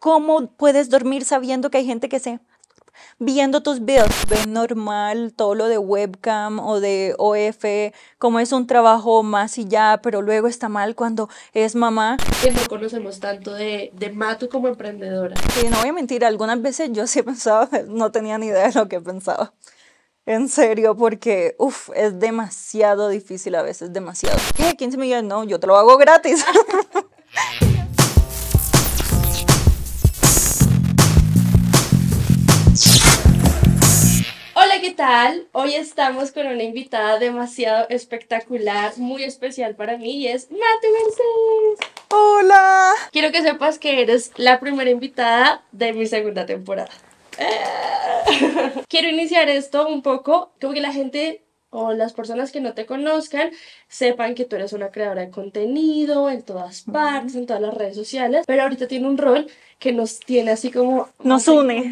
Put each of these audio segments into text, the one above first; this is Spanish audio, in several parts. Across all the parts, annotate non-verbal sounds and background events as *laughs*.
¿Cómo puedes dormir sabiendo que hay gente que se viendo tus videos, ven normal todo lo de webcam o de OF, como es un trabajo más y ya, pero luego está mal cuando es mamá. Que no conocemos tanto de, de Matu como emprendedora. Sí, no voy a mentir, algunas veces yo sí *laughs* pensaba, no tenía ni idea de lo que pensaba. En serio, porque, uf es demasiado difícil a veces, demasiado. ¿Qué? me millones, no, yo te lo hago gratis. *laughs* tal? Hoy estamos con una invitada demasiado espectacular, muy especial para mí y es Mate Mercedes. Hola. Quiero que sepas que eres la primera invitada de mi segunda temporada. Eh. Quiero iniciar esto un poco, como que la gente o las personas que no te conozcan sepan que tú eres una creadora de contenido en todas partes, en todas las redes sociales, pero ahorita tiene un rol que nos tiene así como... Nos une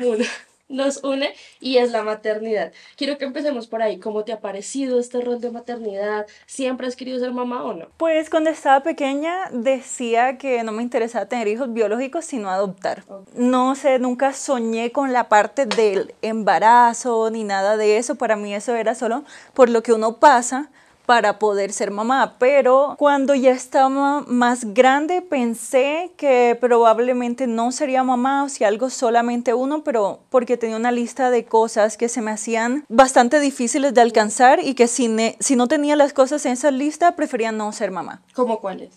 nos une y es la maternidad. Quiero que empecemos por ahí. ¿Cómo te ha parecido este rol de maternidad? ¿Siempre has querido ser mamá o no? Pues cuando estaba pequeña decía que no me interesaba tener hijos biológicos, sino adoptar. No sé, nunca soñé con la parte del embarazo ni nada de eso. Para mí eso era solo por lo que uno pasa para poder ser mamá, pero cuando ya estaba más grande pensé que probablemente no sería mamá, o si algo solamente uno, pero porque tenía una lista de cosas que se me hacían bastante difíciles de alcanzar y que si, no tenía las cosas en esa lista prefería no ser mamá. ¿Cómo cuáles?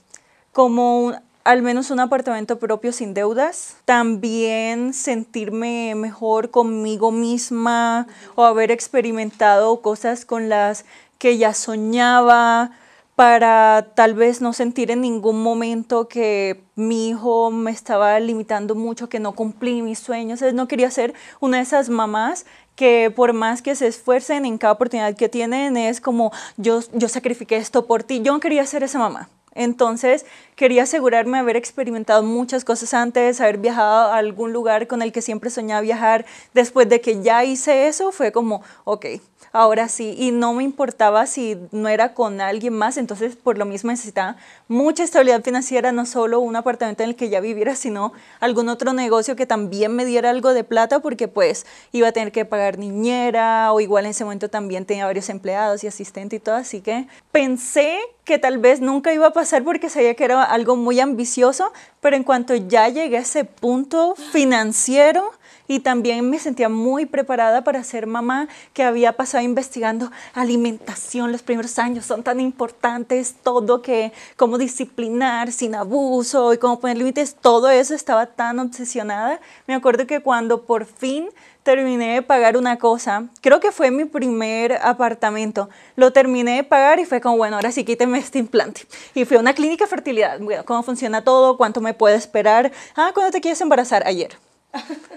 Como al menos un apartamento propio sin deudas, también sentirme mejor conmigo misma o haber experimentado cosas con las que ya soñaba, para tal vez no sentir en ningún momento que mi hijo me estaba limitando mucho, que no cumplí mis sueños. no quería ser una de esas mamás que por más que se esfuercen en cada oportunidad que tienen, es como yo, yo sacrifiqué esto por ti. Yo no quería ser esa mamá. Entonces, quería asegurarme de haber experimentado muchas cosas antes, haber viajado a algún lugar con el que siempre soñaba viajar. Después de que ya hice eso, fue como, ok, ahora sí. Y no me importaba si no era con alguien más, entonces por lo mismo necesitaba mucha estabilidad financiera, no solo un apartamento en el que ya viviera, sino algún otro negocio que también me diera algo de plata, porque pues iba a tener que pagar niñera o igual en ese momento también tenía varios empleados y asistente y todo. Así que pensé que tal vez nunca iba a hacer porque sabía que era algo muy ambicioso, pero en cuanto ya llegué a ese punto financiero y también me sentía muy preparada para ser mamá, que había pasado investigando alimentación, los primeros años son tan importantes, todo que cómo disciplinar sin abuso y cómo poner límites, todo eso estaba tan obsesionada. Me acuerdo que cuando por fin terminé de pagar una cosa, creo que fue mi primer apartamento, lo terminé de pagar y fue como, bueno, ahora sí quíteme este implante. Y fue una clínica de fertilidad, cómo funciona todo, cuánto me puede esperar, ah, ¿cuándo te quieres embarazar? Ayer.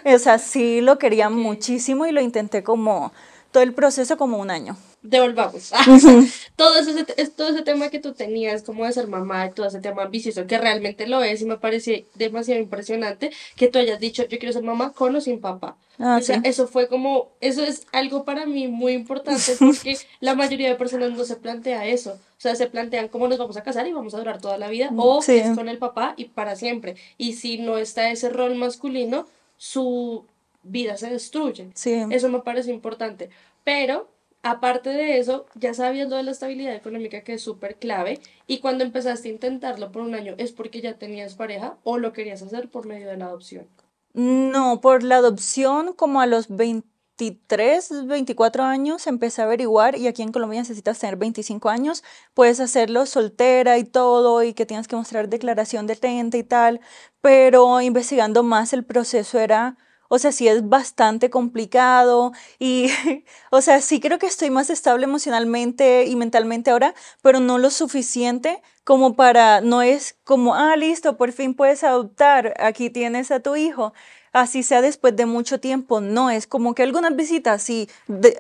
es *laughs* así lo quería muchísimo y lo intenté como todo el proceso como un año devolvamos. *laughs* todo, ese, todo ese tema que tú tenías, como de ser mamá, todo ese tema ambicioso, que realmente lo es y me parece demasiado impresionante que tú hayas dicho, yo quiero ser mamá con o sin papá. Ah, o sea, eso fue como, eso es algo para mí muy importante *laughs* porque la mayoría de personas no se plantea eso. O sea, se plantean cómo nos vamos a casar y vamos a durar toda la vida o es con el papá y para siempre. Y si no está ese rol masculino, su vida se destruye. Eso me parece importante. Pero Aparte de eso, ya sabiendo de la estabilidad económica que es súper clave, y cuando empezaste a intentarlo por un año, ¿es porque ya tenías pareja o lo querías hacer por medio de la adopción? No, por la adopción como a los 23, 24 años empecé a averiguar y aquí en Colombia necesitas tener 25 años, puedes hacerlo soltera y todo y que tienes que mostrar declaración de renta y tal, pero investigando más el proceso era o sea, sí es bastante complicado y, *laughs* o sea, sí creo que estoy más estable emocionalmente y mentalmente ahora, pero no lo suficiente como para, no es como, ah, listo, por fin puedes adoptar, aquí tienes a tu hijo, así sea después de mucho tiempo, no, es como que algunas visitas, sí,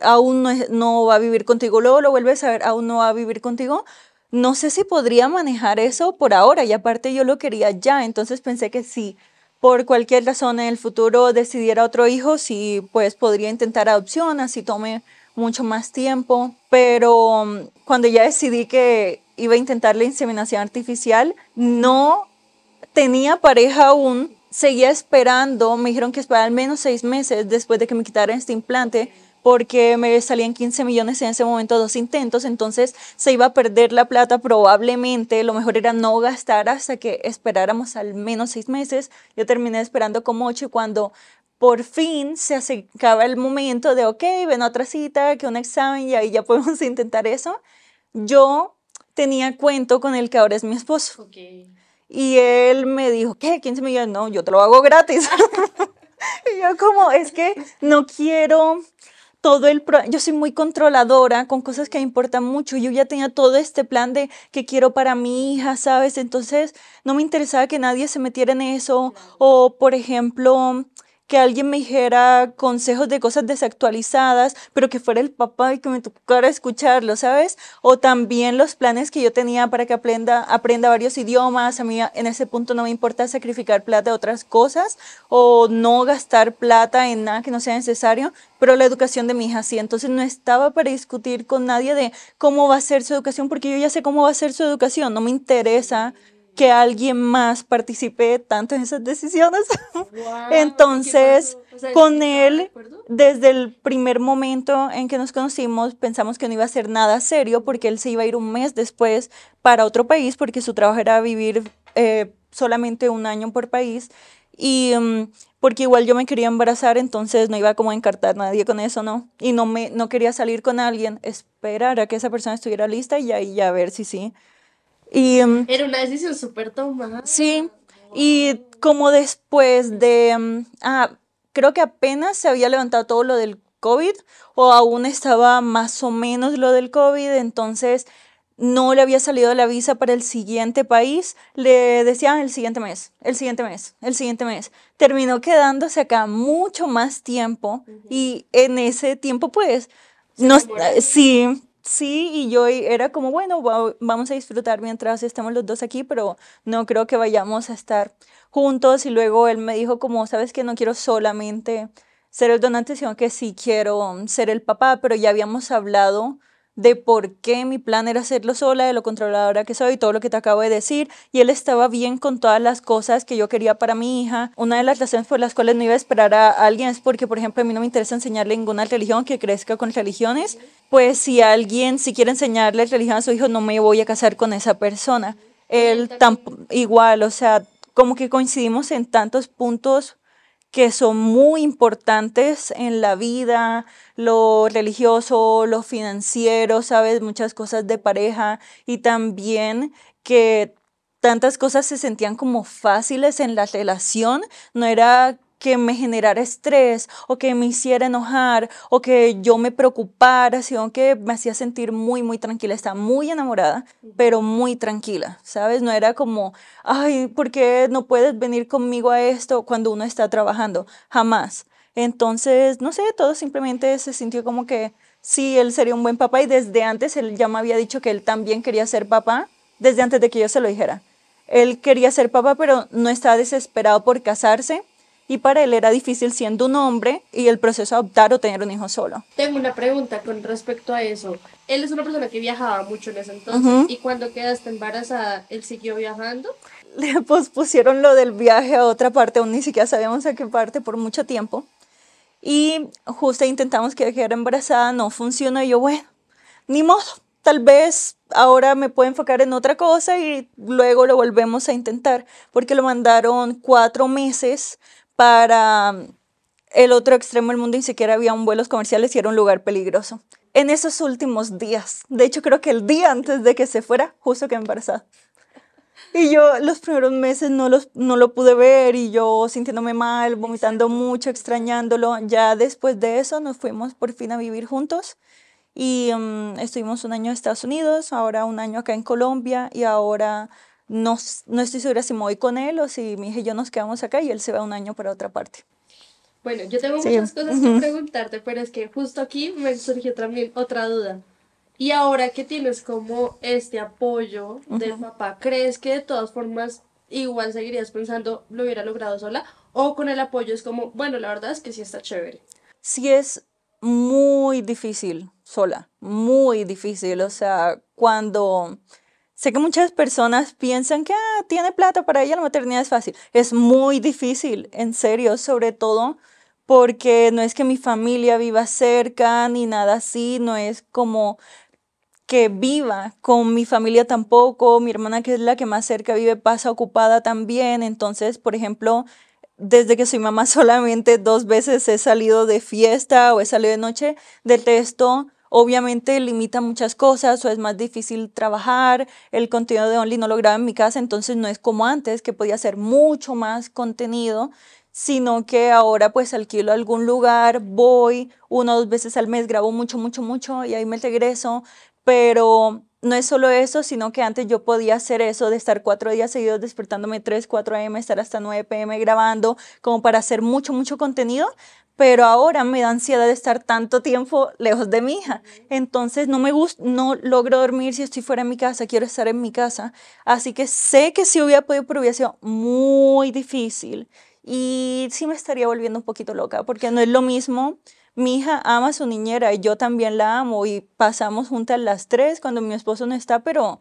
aún no, es, no va a vivir contigo, luego lo vuelves a ver, aún no va a vivir contigo, no sé si podría manejar eso por ahora y aparte yo lo quería ya, entonces pensé que sí por cualquier razón en el futuro decidiera otro hijo, sí, pues podría intentar adopción, así tome mucho más tiempo. Pero mm, cuando ya decidí que iba a intentar la inseminación artificial, no tenía pareja aún, seguía esperando, me dijeron que esperaba al menos seis meses después de que me quitaran este implante porque me salían 15 millones en ese momento dos intentos, entonces se iba a perder la plata probablemente, lo mejor era no gastar hasta que esperáramos al menos seis meses, yo terminé esperando como ocho y cuando por fin se acercaba el momento de, ok, ven otra cita, que un examen y ahí ya *laughs* podemos intentar eso, yo tenía cuento con el que ahora es mi esposo. Y él me dijo, ¿qué? 15 millones, no, yo te lo hago gratis. *laughs* y yo como, es que no quiero todo el yo soy muy controladora con cosas que me importan mucho. Yo ya tenía todo este plan de que quiero para mi hija, ¿sabes? Entonces no me interesaba que nadie se metiera en eso. O, por ejemplo, que alguien me dijera consejos de cosas desactualizadas, pero que fuera el papá y que me tocara escucharlo, ¿sabes? O también los planes que yo tenía para que aprenda, aprenda varios idiomas. A mí en ese punto no me importa sacrificar plata a otras cosas o no gastar plata en nada que no sea necesario, pero la educación de mi hija sí. Entonces no estaba para discutir con nadie de cómo va a ser su educación, porque yo ya sé cómo va a ser su educación, no me interesa que alguien más participe tanto en esas decisiones. *laughs* Entonces, con él, desde el primer momento en que nos conocimos, pensamos que no iba a ser nada serio porque él se iba a ir un mes después para otro país porque su trabajo era vivir eh, solamente un año por país. Y mm, porque igual yo me quería embarazar, entonces no iba como a encartar a nadie con eso, ¿no? Y no, me, no quería salir con alguien, esperar a que esa persona estuviera lista y ahí ya ver si sí. Y, em, Era una decisión súper tomada. Sí, y como después de, em, ah, creo que apenas se había levantado todo lo del COVID o aún estaba más o menos lo del COVID, entonces no le había salido la visa para el siguiente país, le decían ah, el siguiente mes, el siguiente mes, el siguiente mes. Terminó quedándose acá mucho más tiempo y en ese tiempo pues... no, ah, sí, sí, y yo era como, bueno, vamos a disfrutar mientras estemos los dos aquí, pero no creo que vayamos a estar juntos. Y luego él me dijo como, sabes que no quiero solamente ser el donante, sino que sí quiero ser el papá, pero ya habíamos hablado de por qué mi plan era hacerlo sola, de lo controladora que soy, todo lo que te acabo de decir, y él estaba bien con todas las cosas que yo quería para mi hija. Una de las razones por las cuales no iba a esperar a alguien es porque, por ejemplo, a mí no me interesa enseñarle ninguna religión que crezca con religiones, pues si alguien, si quiere enseñarle religión a su hijo, no me voy a casar con esa persona. Él tampoco, igual, o sea, como que coincidimos en tantos puntos que son muy importantes en la vida, lo religioso, lo financiero, sabes, muchas cosas de pareja y también que tantas cosas se sentían como fáciles en la relación, no era que me generara estrés o que me hiciera enojar o que yo me preocupara, sino que me hacía sentir muy, muy tranquila. Estaba muy enamorada, pero muy tranquila, ¿sabes? No era como, ay, ¿por qué no puedes venir conmigo a esto cuando uno está trabajando? Jamás. Entonces, no sé, todo simplemente se sintió como que sí, él sería un buen papá y desde antes él ya me había dicho que él también quería ser papá, desde antes de que yo se lo dijera. Él quería ser papá, pero no estaba desesperado por casarse y para él era difícil siendo un hombre y el proceso de adoptar o tener un hijo solo. Tengo una pregunta con respecto a eso. Él es una persona que viajaba mucho en ese entonces y cuando quedaste embarazada, ¿él siguió viajando? Le *laughs* pospusieron lo del viaje a otra parte, aún ni siquiera sabíamos a qué parte por mucho tiempo. Y justo intentamos que quedara embarazada, no funcionó y yo, bueno, ni modo, tal vez ahora me puedo enfocar en otra cosa y luego lo volvemos a intentar, porque lo mandaron cuatro meses para mm, el otro extremo del mundo ni siquiera había un vuelos comerciales y era un lugar peligroso. En esos últimos días, de hecho creo que el día antes de que se fuera, justo que embarazada. Y yo los primeros meses no, los, no lo pude ver y yo sintiéndome mal, vomitando mucho, extrañándolo. Ya después de eso nos fuimos por fin a vivir juntos y mm, estuvimos un año en Estados Unidos, ahora un año acá en Colombia y ahora no, no estoy segura si me voy con él o si mi hija y yo nos quedamos acá y él se va un año para otra parte. Bueno, yo tengo muchas cosas que preguntarte, pero es que justo aquí me surgió también otra duda. Y ahora que tienes como este apoyo del papá, ¿crees que de todas formas igual seguirías pensando lo hubiera logrado sola? ¿O con el apoyo es como, bueno, la verdad es que sí está chévere? Sí es muy difícil sola, muy difícil. O sea, cuando Sé que muchas personas piensan que ah, tiene plata, para ella la maternidad es fácil. Es muy difícil, en serio, sobre todo porque no es que mi familia viva cerca ni nada así, no es como que viva con mi familia tampoco, mi hermana que es la que más cerca vive pasa ocupada también, entonces, por ejemplo, desde que soy mamá *laughs* solamente dos veces he salido de fiesta o he salido de noche, detesto obviamente limita muchas cosas o es más difícil trabajar, el contenido de Only no lo grabo en mi casa, entonces no es como antes que podía hacer mucho más contenido, sino que ahora pues alquilo algún lugar, voy una o dos veces al mes, grabo mucho, mucho, mucho y ahí me regreso, pero no es solo eso, sino que antes yo podía hacer eso de estar cuatro días seguidos despertándome 3, 4 a.m., estar hasta 9 p.m. grabando, como para hacer mucho, mucho contenido, pero ahora me da ansiedad de estar tanto tiempo lejos de mi hija. Entonces no me gusta, no logro dormir si estoy fuera de mi casa, quiero estar en mi casa. Así que sé que si hubiera podido, pero hubiera sido muy difícil y sí me estaría volviendo un poquito loca, porque no es lo mismo. Mi hija ama a su niñera y yo también la amo y pasamos juntas las tres cuando mi esposo no está, pero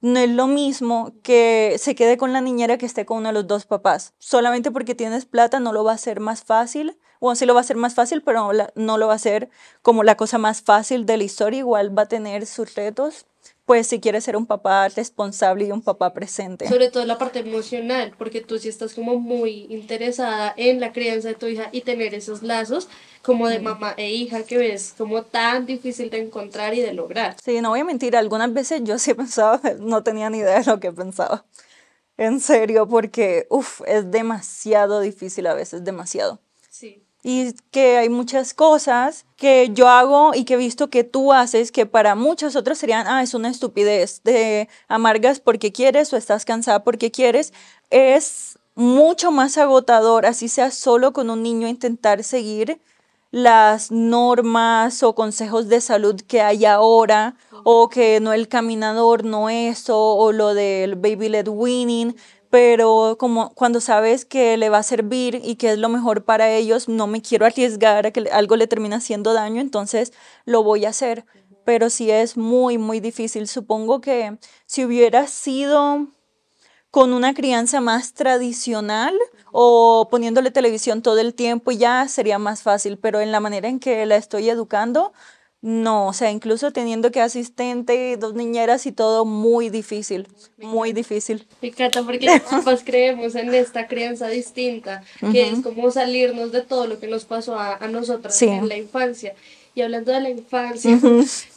no es lo mismo que se quede con la niñera que esté con uno de los dos papás. Solamente porque tienes plata no lo va a hacer más fácil. O sí lo va a hacer más fácil, pero no, no lo va a hacer como la cosa más fácil de la historia. Igual va a tener sus retos pues si quieres ser un papá responsable y un papá presente. Sobre todo la parte emocional, porque tú sí estás como muy interesada en la crianza de tu hija y tener esos lazos como de mamá e hija que ves como tan difícil de encontrar y de lograr. Sí, no voy a mentir, algunas veces yo sí *laughs* pensaba no tenía ni idea de lo que pensaba. En serio, porque, uff, es demasiado difícil a veces, demasiado y que hay muchas cosas que yo hago y que he visto que tú haces que para muchas otras serían, ah, es una estupidez, de amargas porque quieres o estás cansada porque quieres, es mucho más agotador, así sea solo con un niño intentar seguir las normas o consejos de salud que hay ahora, o que no el caminador, no eso, o lo del baby led winning, pero como cuando sabes que le va a servir y que es lo mejor para ellos, no me quiero arriesgar a que algo le termine haciendo daño, entonces lo voy a hacer. Pero sí es muy, muy difícil. Supongo que si hubiera sido con una crianza más tradicional o poniéndole televisión todo el tiempo, ya sería más fácil, pero en la manera en que la estoy educando, no, o sea, incluso teniendo que asistente, dos niñeras y todo, muy difícil, muy difícil. Me encanta porque papás *laughs* creemos en esta crianza distinta, que es como salirnos de todo lo que nos pasó a, nosotras en la infancia. Y hablando de la infancia,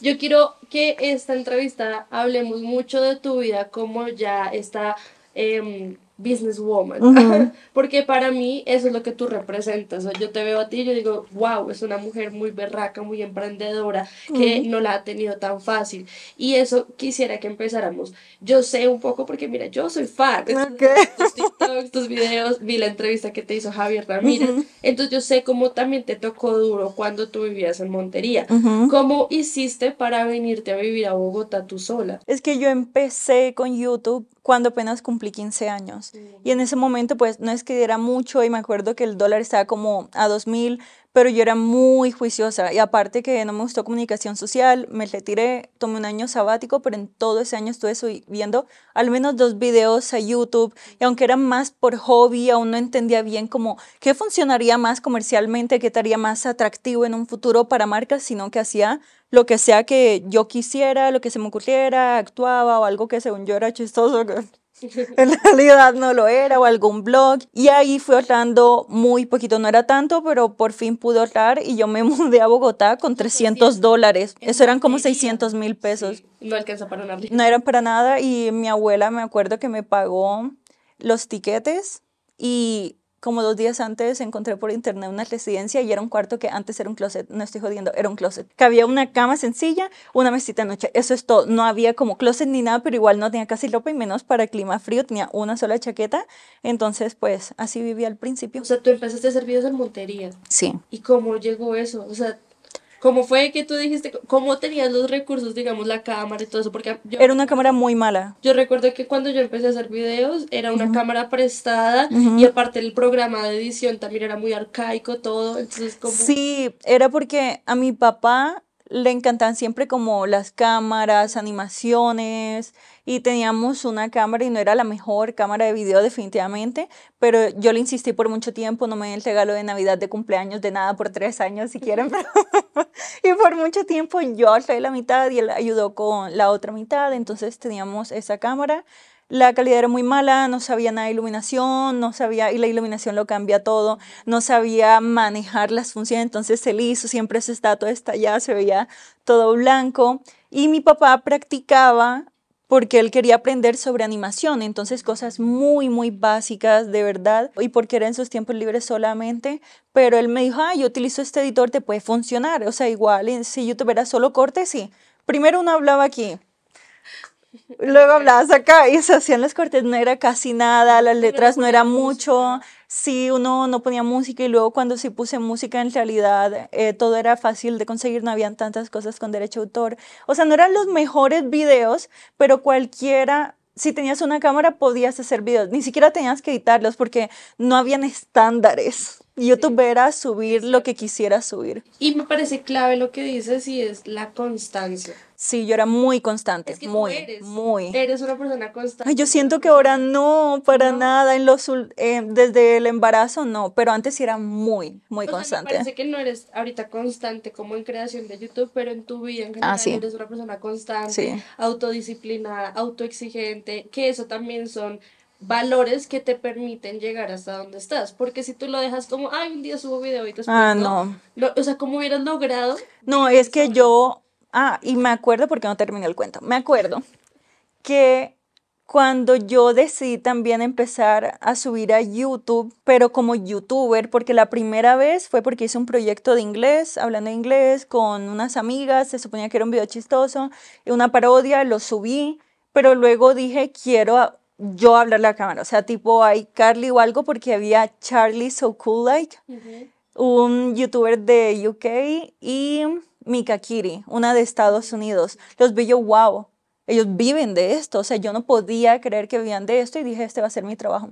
yo quiero que esta entrevista hablemos mucho de tu vida, como ya está... Em, businesswoman, *laughs* porque para mí eso es lo que tú representas. yo te veo a ti y yo digo, wow, es una mujer muy berraca, muy emprendedora, que no la ha tenido tan fácil. Y eso quisiera que empezáramos. Yo sé un poco porque, mira, yo soy fan, estoy estos tus videos, vi la entrevista que te hizo Javier Ramírez. Entonces yo sé cómo también te tocó duro cuando tú vivías en Montería. ¿Cómo hiciste para venirte a vivir a Bogotá tú sola? Es que yo empecé con YouTube cuando apenas cumplí 15 años. Y en ese momento pues no es que diera mucho y me acuerdo que el dólar estaba como a 2000 pero yo era muy juiciosa y aparte que no me gustó comunicación social, me retiré, tomé un año sabático, pero en todo ese año estuve viendo al menos dos videos a YouTube y aunque era más por hobby, aún no entendía bien cómo qué funcionaría más comercialmente, qué estaría más atractivo en un futuro para marcas, sino que hacía lo que sea que yo quisiera, lo que se me ocurriera, actuaba o algo que según yo era chistoso, *laughs* en realidad no lo era, o algún blog. Y ahí fui ahorrando muy poquito, no era tanto, pero por fin pude ahorrar y yo me *laughs* mudé a Bogotá con 300 dólares. Eso eran como 600 mil pesos. no alcanza para nada. No eran para nada y mi abuela me acuerdo que me pagó los tiquetes y como dos días antes encontré por internet una residencia y era un cuarto que antes era un closet, no estoy jodiendo, era un closet. había una cama sencilla, una mesita de noche, eso es todo. No había como closet ni nada, pero igual no tenía casi ropa y menos para clima frío, tenía una sola chaqueta. Entonces, pues así vivía al principio. O sea, tú empezaste a hacer videos en Montería. Sí. ¿Y cómo llegó eso? O sea, ¿Cómo fue que tú dijiste, cómo tenías los recursos, digamos, la cámara y todo eso? Porque yo, era una cámara muy mala. Yo recuerdo que cuando yo empecé a hacer videos era una cámara prestada y aparte el programa de edición también era muy arcaico todo. Entonces, como... Sí, era porque a mi papá le encantan siempre como las cámaras, animaciones y teníamos una cámara y no era la mejor cámara de video definitivamente, pero yo le insistí por mucho tiempo, no me dé el regalo de Navidad, de cumpleaños, de nada por tres años si quieren, *laughs* y por mucho tiempo yo soy la mitad y él ayudó con la otra mitad, entonces teníamos esa cámara. La calidad era muy mala, no sabía nada de iluminación, no sabía, y la iluminación lo cambia todo, no sabía manejar las funciones, entonces se hizo, siempre se está todo estallado, se veía todo blanco. Y mi papá practicaba porque él quería aprender sobre animación, entonces cosas muy, muy básicas de verdad, y porque era en sus tiempos libres solamente, pero él me dijo, ah, yo utilizo este editor, te puede funcionar, o sea, igual, si YouTube era solo cortes, sí. Primero uno hablaba aquí, Luego hablabas acá y se hacían las cortes, no era casi nada, las letras no, era mucho, sí, uno no ponía música y luego cuando sí puse música en realidad eh, todo era fácil de conseguir, no habían tantas cosas con derecho autor. O sea, no eran los mejores videos, pero cualquiera si tenías una cámara podías hacer videos, ni siquiera tenías que editarlos porque no habían estándares. YouTube era subir lo que quisiera subir. Y me parece clave lo que dices y es la constancia. Sí, yo era muy constante, es muy, eres, Eres una persona constante. Yo siento que ahora no, para nada, en los, eh, desde el embarazo no, pero antes era muy, muy constante. me parece que no eres ahorita constante como en creación de YouTube, pero en tu vida en ah, general eres una persona constante, autodisciplinada, autoexigente, que eso también son valores que te permiten llegar hasta donde estás. Porque si tú lo dejas como, ay, un día subo video y te explico, Ah, no. o sea, ¿cómo hubieras logrado? No, es que yo. Ah, y me acuerdo, porque no terminé el cuento. Me acuerdo que cuando yo decidí también empezar a subir a YouTube, pero como youtuber, porque la primera vez fue porque hice un proyecto de inglés, hablando inglés, con unas amigas, se suponía que era un video chistoso, una parodia, lo subí, pero luego dije, quiero yo hablarle a la cámara, o sea, tipo, hay Carly o algo, porque había Charlie So Cool Like, un youtuber de UK, y Mika Kiri, una de Estados Unidos. Los vi yo, wow, ellos viven de esto, o sea, yo no podía creer que vivían de esto y dije, este va a ser mi trabajo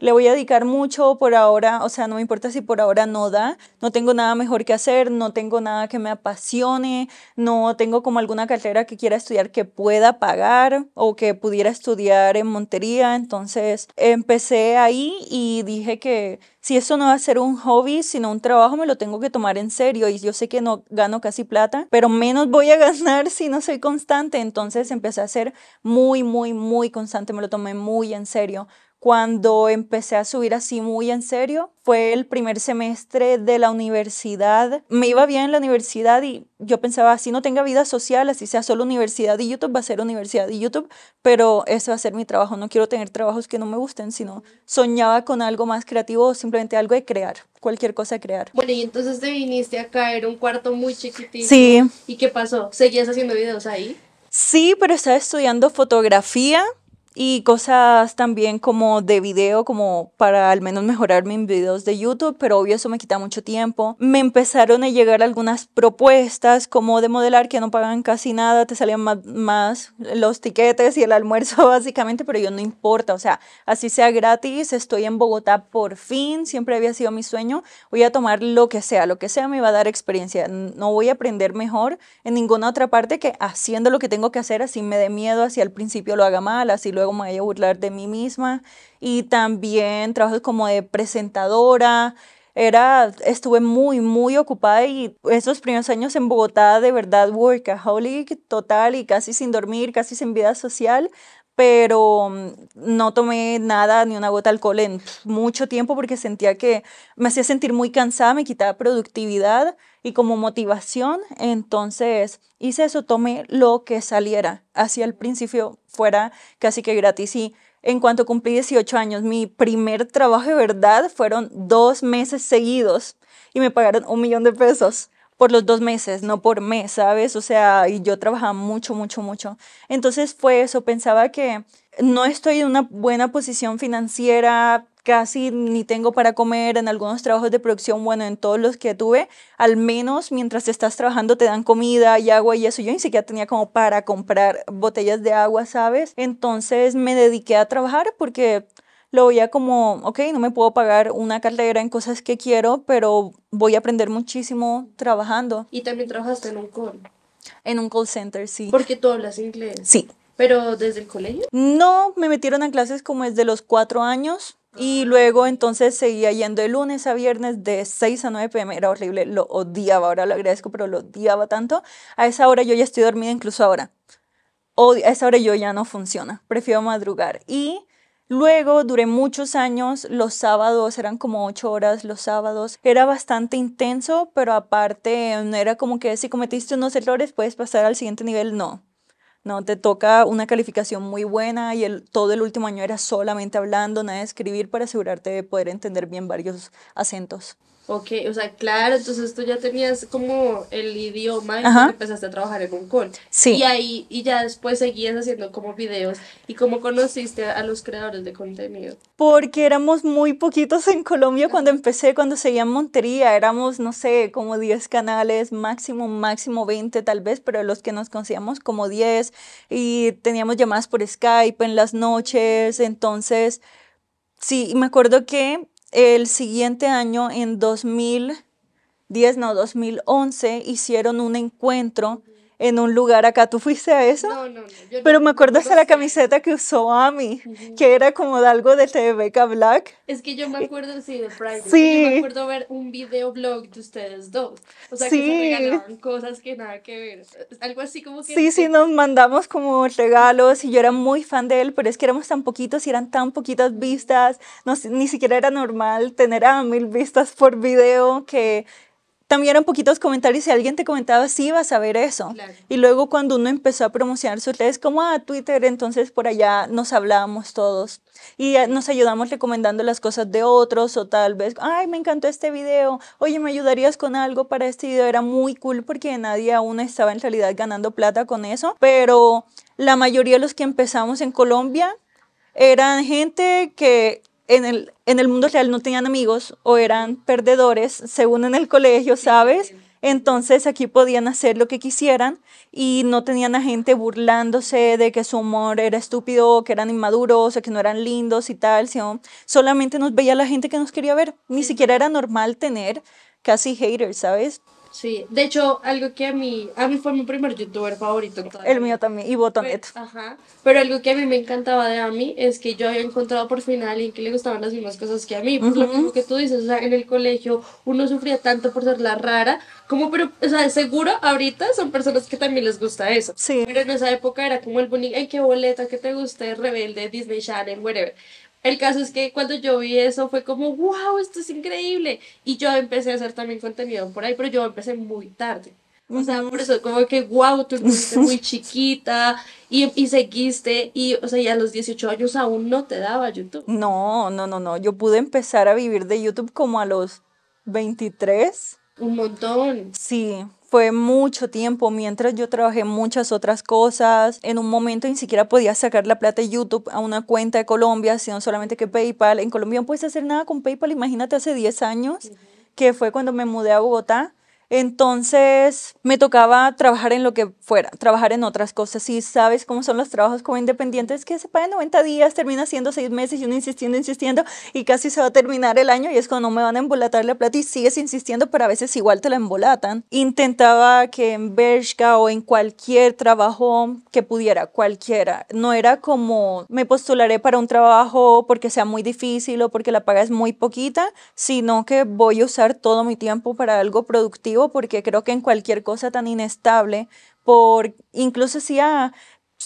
le voy a dedicar mucho por ahora, o sea, no me importa si por ahora no da, no tengo nada mejor que hacer, no tengo nada que me apasione, no tengo como alguna cartera que quiera estudiar que pueda pagar o que pudiera estudiar en Montería, entonces empecé ahí y dije que si eso no va a ser un hobby, sino un trabajo, me lo tengo que tomar en serio. Y yo sé que no gano casi plata, pero menos voy a *laughs* ganar si no soy constante. Entonces empecé a ser muy, muy, muy constante. Me lo tomé muy en serio. Cuando empecé a subir así muy en serio, fue el primer semestre de la universidad. Me iba bien en la universidad y yo pensaba, así no tenga vida social, así sea solo universidad y YouTube, va a ser universidad y YouTube, pero ese va a ser mi trabajo. No quiero tener trabajos que no me gusten, sino soñaba con algo más creativo o simplemente algo de crear, cualquier cosa de crear. Bueno, y entonces te viniste a caer un cuarto muy chiquitito. Sí. ¿Y qué pasó? ¿Seguías haciendo videos ahí? Sí, pero estaba estudiando fotografía y cosas también como de video, como para al menos mejorar mis videos de YouTube, pero obvio eso me quita mucho tiempo. Me empezaron a llegar algunas propuestas como de modelar que no pagan casi nada, te salían más, más los tiquetes y el almuerzo *laughs* básicamente, pero yo no importa, o sea, así sea gratis, estoy en Bogotá por fin, siempre había sido mi sueño, voy a tomar lo que sea, lo que sea me va a dar experiencia, no voy a aprender mejor en ninguna otra parte que haciendo lo que tengo que hacer, así me dé miedo, así al principio lo haga mal, así lo luego me vaya a burlar de mí misma. Y también trabajos como de presentadora. Era, estuve muy, muy ocupada y esos primeros años en Bogotá, de verdad, workaholic total y casi sin dormir, casi sin vida social, pero mm, no tomé nada, ni una gota de alcohol en mucho tiempo porque sentía que me hacía sentir muy cansada, me quitaba productividad y como motivación. Entonces hice eso, tomé lo que saliera. Hacia el principio fuera casi que gratis y en cuanto cumplí 18 años, mi primer trabajo de verdad fueron dos meses seguidos y me pagaron un millón de pesos por los dos meses, no por mes, ¿sabes? O sea, y yo trabajaba mucho, mucho, mucho. Entonces fue eso, pensaba que no estoy en una buena posición financiera, casi ni tengo para comer en algunos trabajos de producción, bueno, en todos los que tuve, al menos mientras estás trabajando te dan comida y agua y eso. Yo ni siquiera tenía como para comprar botellas de agua, ¿sabes? Entonces me dediqué a trabajar porque lo veía como, ok, no me puedo pagar una carrera en cosas que quiero, pero voy a aprender muchísimo trabajando. Y también trabajaste en un call. En un call center, sí. Porque tú hablas inglés. Sí. ¿Pero desde el colegio? No, me metieron a clases como desde los cuatro años. Y ah. luego entonces seguía yendo de lunes a viernes de 6 a 9 pm, era horrible, lo odiaba, ahora lo agradezco, pero lo odiaba tanto. A esa hora yo ya estoy dormida incluso ahora. a esa hora yo ya no funciona, prefiero madrugar. Y Luego duré muchos años, los sábados eran como ocho horas los sábados, era bastante intenso, pero aparte no mm, era como que si cometiste unos errores puedes pasar al siguiente nivel, no. No, te toca una calificación muy buena y todo el último año era solamente hablando, nada de escribir para asegurarte de poder entender bien varios acentos. Ok, o sea, claro, entonces tú ya tenías como el idioma y empezaste a trabajar en un Kong. Sí. Y ahí, y ya después seguías haciendo como videos. ¿Y cómo conociste a los creadores de contenido? Porque éramos muy poquitos en Colombia cuando empecé, cuando seguía en Montería, éramos, no sé, como 10 canales, máximo, máximo 20 tal vez, pero los que nos conocíamos como 10 y teníamos llamadas por Skype en las noches, entonces... Sí, me acuerdo que el siguiente año, en 2010, no, 2011, hicieron un encuentro en un lugar acá. ¿Tú fuiste a eso? No, no, no. Pero me acuerdo hasta la camiseta que usó Ami, que era como de algo de Beca Black. Es que yo me acuerdo, sí, de Friday. Sí. Yo me acuerdo ver un videoblog de ustedes dos. O sea, que se regalaban cosas que nada que ver. Algo así como que... Sí, sí, nos mandamos como regalos y yo era muy fan de él, pero es que éramos tan poquitos y eran tan poquitas vistas, no, ni siquiera era normal tener a mil vistas por video que también eran poquitos comentarios. Si alguien te comentaba, sí vas a ver eso. Y luego cuando uno empezó a promocionar sus redes como a ah, Twitter, entonces por allá nos hablábamos todos y eh, nos ayudamos recomendando las cosas de otros o tal vez, ay, me encantó este video, oye, ¿me ayudarías con algo para este video? Era muy cool porque nadie aún estaba en realidad ganando plata con eso, pero la mayoría de los que empezamos en Colombia eran gente que en el, en el mundo real no tenían amigos o eran perdedores, según en el colegio, ¿sabes? Entonces aquí podían hacer lo que quisieran y no tenían a gente burlándose de que su humor era estúpido, que eran inmaduros, o que no eran lindos y tal. Sino solamente nos veía la gente que nos quería ver. Ni siquiera era normal tener casi haters, ¿sabes? Sí, de hecho, algo que a mí, a mí fue mi primer youtuber favorito. El mío también, y Botonet. ajá, pero algo que a mí me encantaba de Ami es que yo había encontrado por fin a alguien que le gustaban las mismas cosas que a mí. lo mismo que tú dices, o sea, en el colegio uno sufría tanto por ser la rara, como, pero, o sea, seguro ahorita son personas que también les gusta eso. Sí. Pero en esa época era como el bonito, ay, qué boleta, que te guste, rebelde, Disney Channel, whatever. El caso es que cuando yo vi eso fue como, wow, esto es increíble. Y yo empecé a hacer también contenido por ahí, pero yo empecé muy tarde. O sea, por eso como que, wow, tú estuviste muy *laughs* chiquita y, y, seguiste y, o sea, ya a los 18 años aún no te daba YouTube. No, no, no, no. Yo pude empezar a vivir de YouTube como a los 23. Un montón. Sí, fue mucho tiempo mientras yo trabajé muchas otras cosas. En un momento ni siquiera podía sacar la plata de YouTube a una cuenta de Colombia, sino solamente que PayPal. En Colombia no puedes hacer nada con PayPal, imagínate hace 10 años, que fue cuando me mudé a Bogotá. Entonces me tocaba trabajar en lo que fuera, trabajar en otras cosas. Si sabes cómo son los trabajos como independientes, que se pagan 90 días, termina siendo 6 meses y uno insistiendo, insistiendo y casi se va a terminar el año y es cuando me van a embolatar la plata y sigues insistiendo, pero a veces igual te la embolatan. Intentaba que en Bershka o en cualquier trabajo que pudiera, cualquiera, no era como me postularé para un trabajo porque sea muy difícil o porque la paga es muy poquita, sino que voy a usar todo mi tiempo para algo productivo porque creo que en cualquier cosa tan inestable, por incluso si a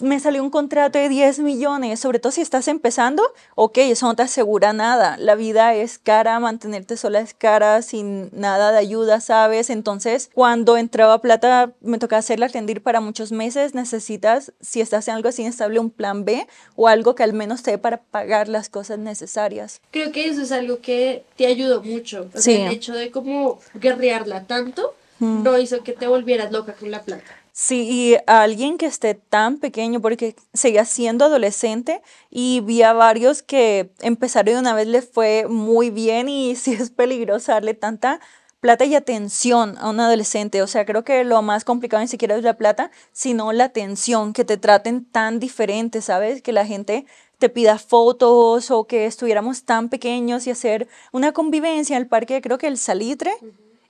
me salió un contrato de 10 millones, sobre todo si estás empezando, ok, eso no te asegura nada, la vida es cara, mantenerte sola es cara, sin nada de ayuda, ¿sabes? Entonces, cuando entraba plata, me tocaba hacerla rendir para muchos meses, necesitas, si estás en algo así estable un plan B o algo que al menos te dé para pagar las cosas necesarias. Creo que eso es algo que te ayudó mucho, el hecho de cómo guerrearla tanto, no hizo que te volvieras loca con la plata. Sí, y alguien que esté tan pequeño, porque seguía siendo adolescente y vi a varios que empezaron y una vez les fue muy bien y *laughs* sí es peligroso darle tanta plata y atención a un adolescente. O sea, creo que lo más complicado ni siquiera es la plata, sino la atención, que te traten tan diferente, ¿sabes? Que la gente te pida fotos o que estuviéramos tan pequeños y hacer una convivencia en el parque, creo que el salitre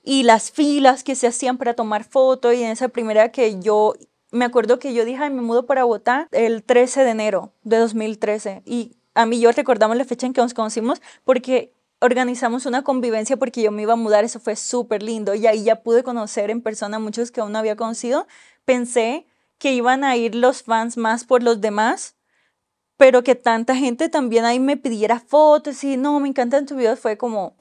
y las filas que se hacían para tomar fotos y en esa primera que yo me acuerdo que yo dije, me mudo para Bogotá el 13 de enero de 2013 y a mí yo recordamos la fecha en que nos conocimos porque organizamos una convivencia porque yo me iba a mudar, eso fue súper lindo y ahí ya pude conocer en persona a muchos que aún no había conocido. Pensé que iban a ir los fans más por los demás, pero que tanta gente también ahí me pidiera fotos y no, me encantan tus videos, fue como,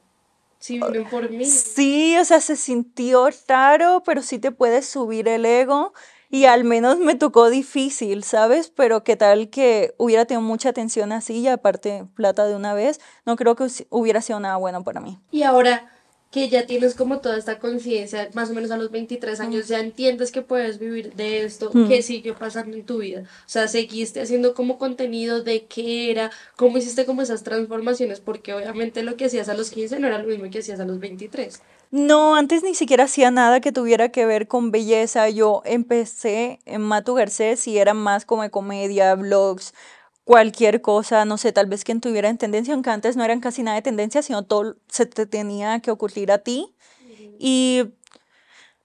Sí, ah, por mí. Sí, o sea, se sintió raro, pero sí te puedes subir el ego. Y al menos me tocó difícil, ¿sabes? Pero qué tal que hubiera tenido mucha atención así y aparte plata de una vez, no creo que hubiera sido nada bueno para mí. Y ahora, que ya tienes como toda esta conciencia, más o menos a los 23 años, mm. ya entiendes que puedes vivir de esto, mm. que siguió pasando en tu vida. O sea, seguiste haciendo como contenido de qué era, cómo hiciste como esas transformaciones, porque obviamente lo que hacías a los 15 no era lo mismo que hacías a los 23. No, antes ni siquiera hacía nada que tuviera que ver con belleza. Yo empecé en Matu Garcés y era más como de comedia, blogs, cualquier cosa, no sé, tal vez quien tuviera en tendencia, aunque antes no eran casi nada de tendencia, sino todo se te tenía que ocurrir a ti. Y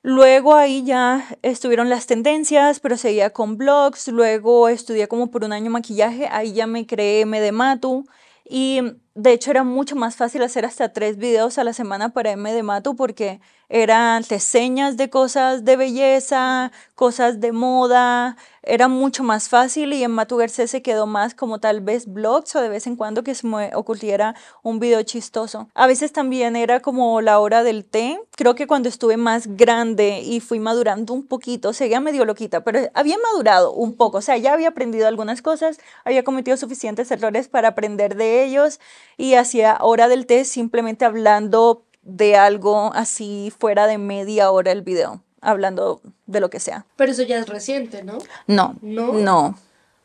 luego ahí ya estuvieron las tendencias, pero seguía con blogs, luego estudié como por un año maquillaje, ahí ya me creé MDMatu y de hecho era mucho más fácil hacer hasta tres videos a la semana para MDMatu porque eran señas, de cosas de belleza, cosas de moda, era mucho más fácil y en matugarse se quedó más como tal vez blogs o de vez en cuando que se me ocurriera un video chistoso. A veces también era como la hora del té. Creo que cuando estuve más grande y fui madurando un poquito, seguía medio loquita, pero había madurado un poco, o sea, ya había aprendido algunas cosas, había cometido suficientes errores para aprender de ellos y hacía hora del té simplemente hablando de algo así fuera de media hora el video, hablando de lo que sea. Pero eso ya es reciente, ¿no? No. No. No.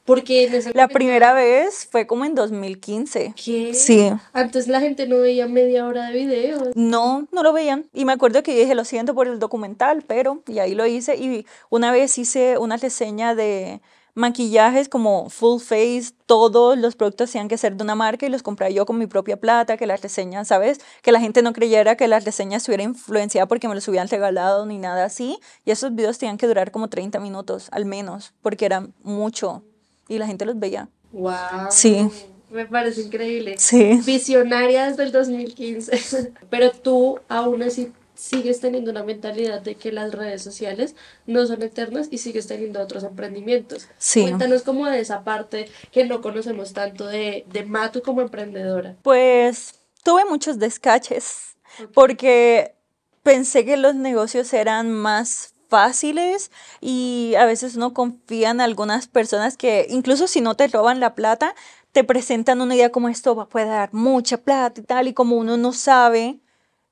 Porque la primera vez fue como en 2015. ¿Qué? Sí. Antes la gente no veía media hora de videos No, no lo veían. Y me acuerdo que dije, lo siento por el documental, pero, y ahí lo hice. Y una vez hice una reseña de maquillajes como full face, todos los productos tenían que ser de una marca y los compré yo con mi propia plata, que las reseñas, ¿sabes? Que la gente no creyera que las reseñas estuvieran influenciadas porque me los hubieran regalado ni nada así. Y esos videos tenían que durar como 30 minutos, al menos, porque eran mucho y la gente los veía. ¡Wow! Sí. Me parece increíble. Sí. Visionaria desde el 2015. *laughs* Pero tú aún así sigues teniendo una mentalidad de que las redes sociales no son eternas y sigues teniendo otros emprendimientos. Cuéntanos como de esa parte que no conocemos tanto de, de Matu como emprendedora. Pues tuve muchos descaches porque pensé que los negocios eran más fáciles y a veces no confían algunas personas que incluso si no te roban la plata, te presentan una idea como esto puede dar mucha plata y tal y como uno no sabe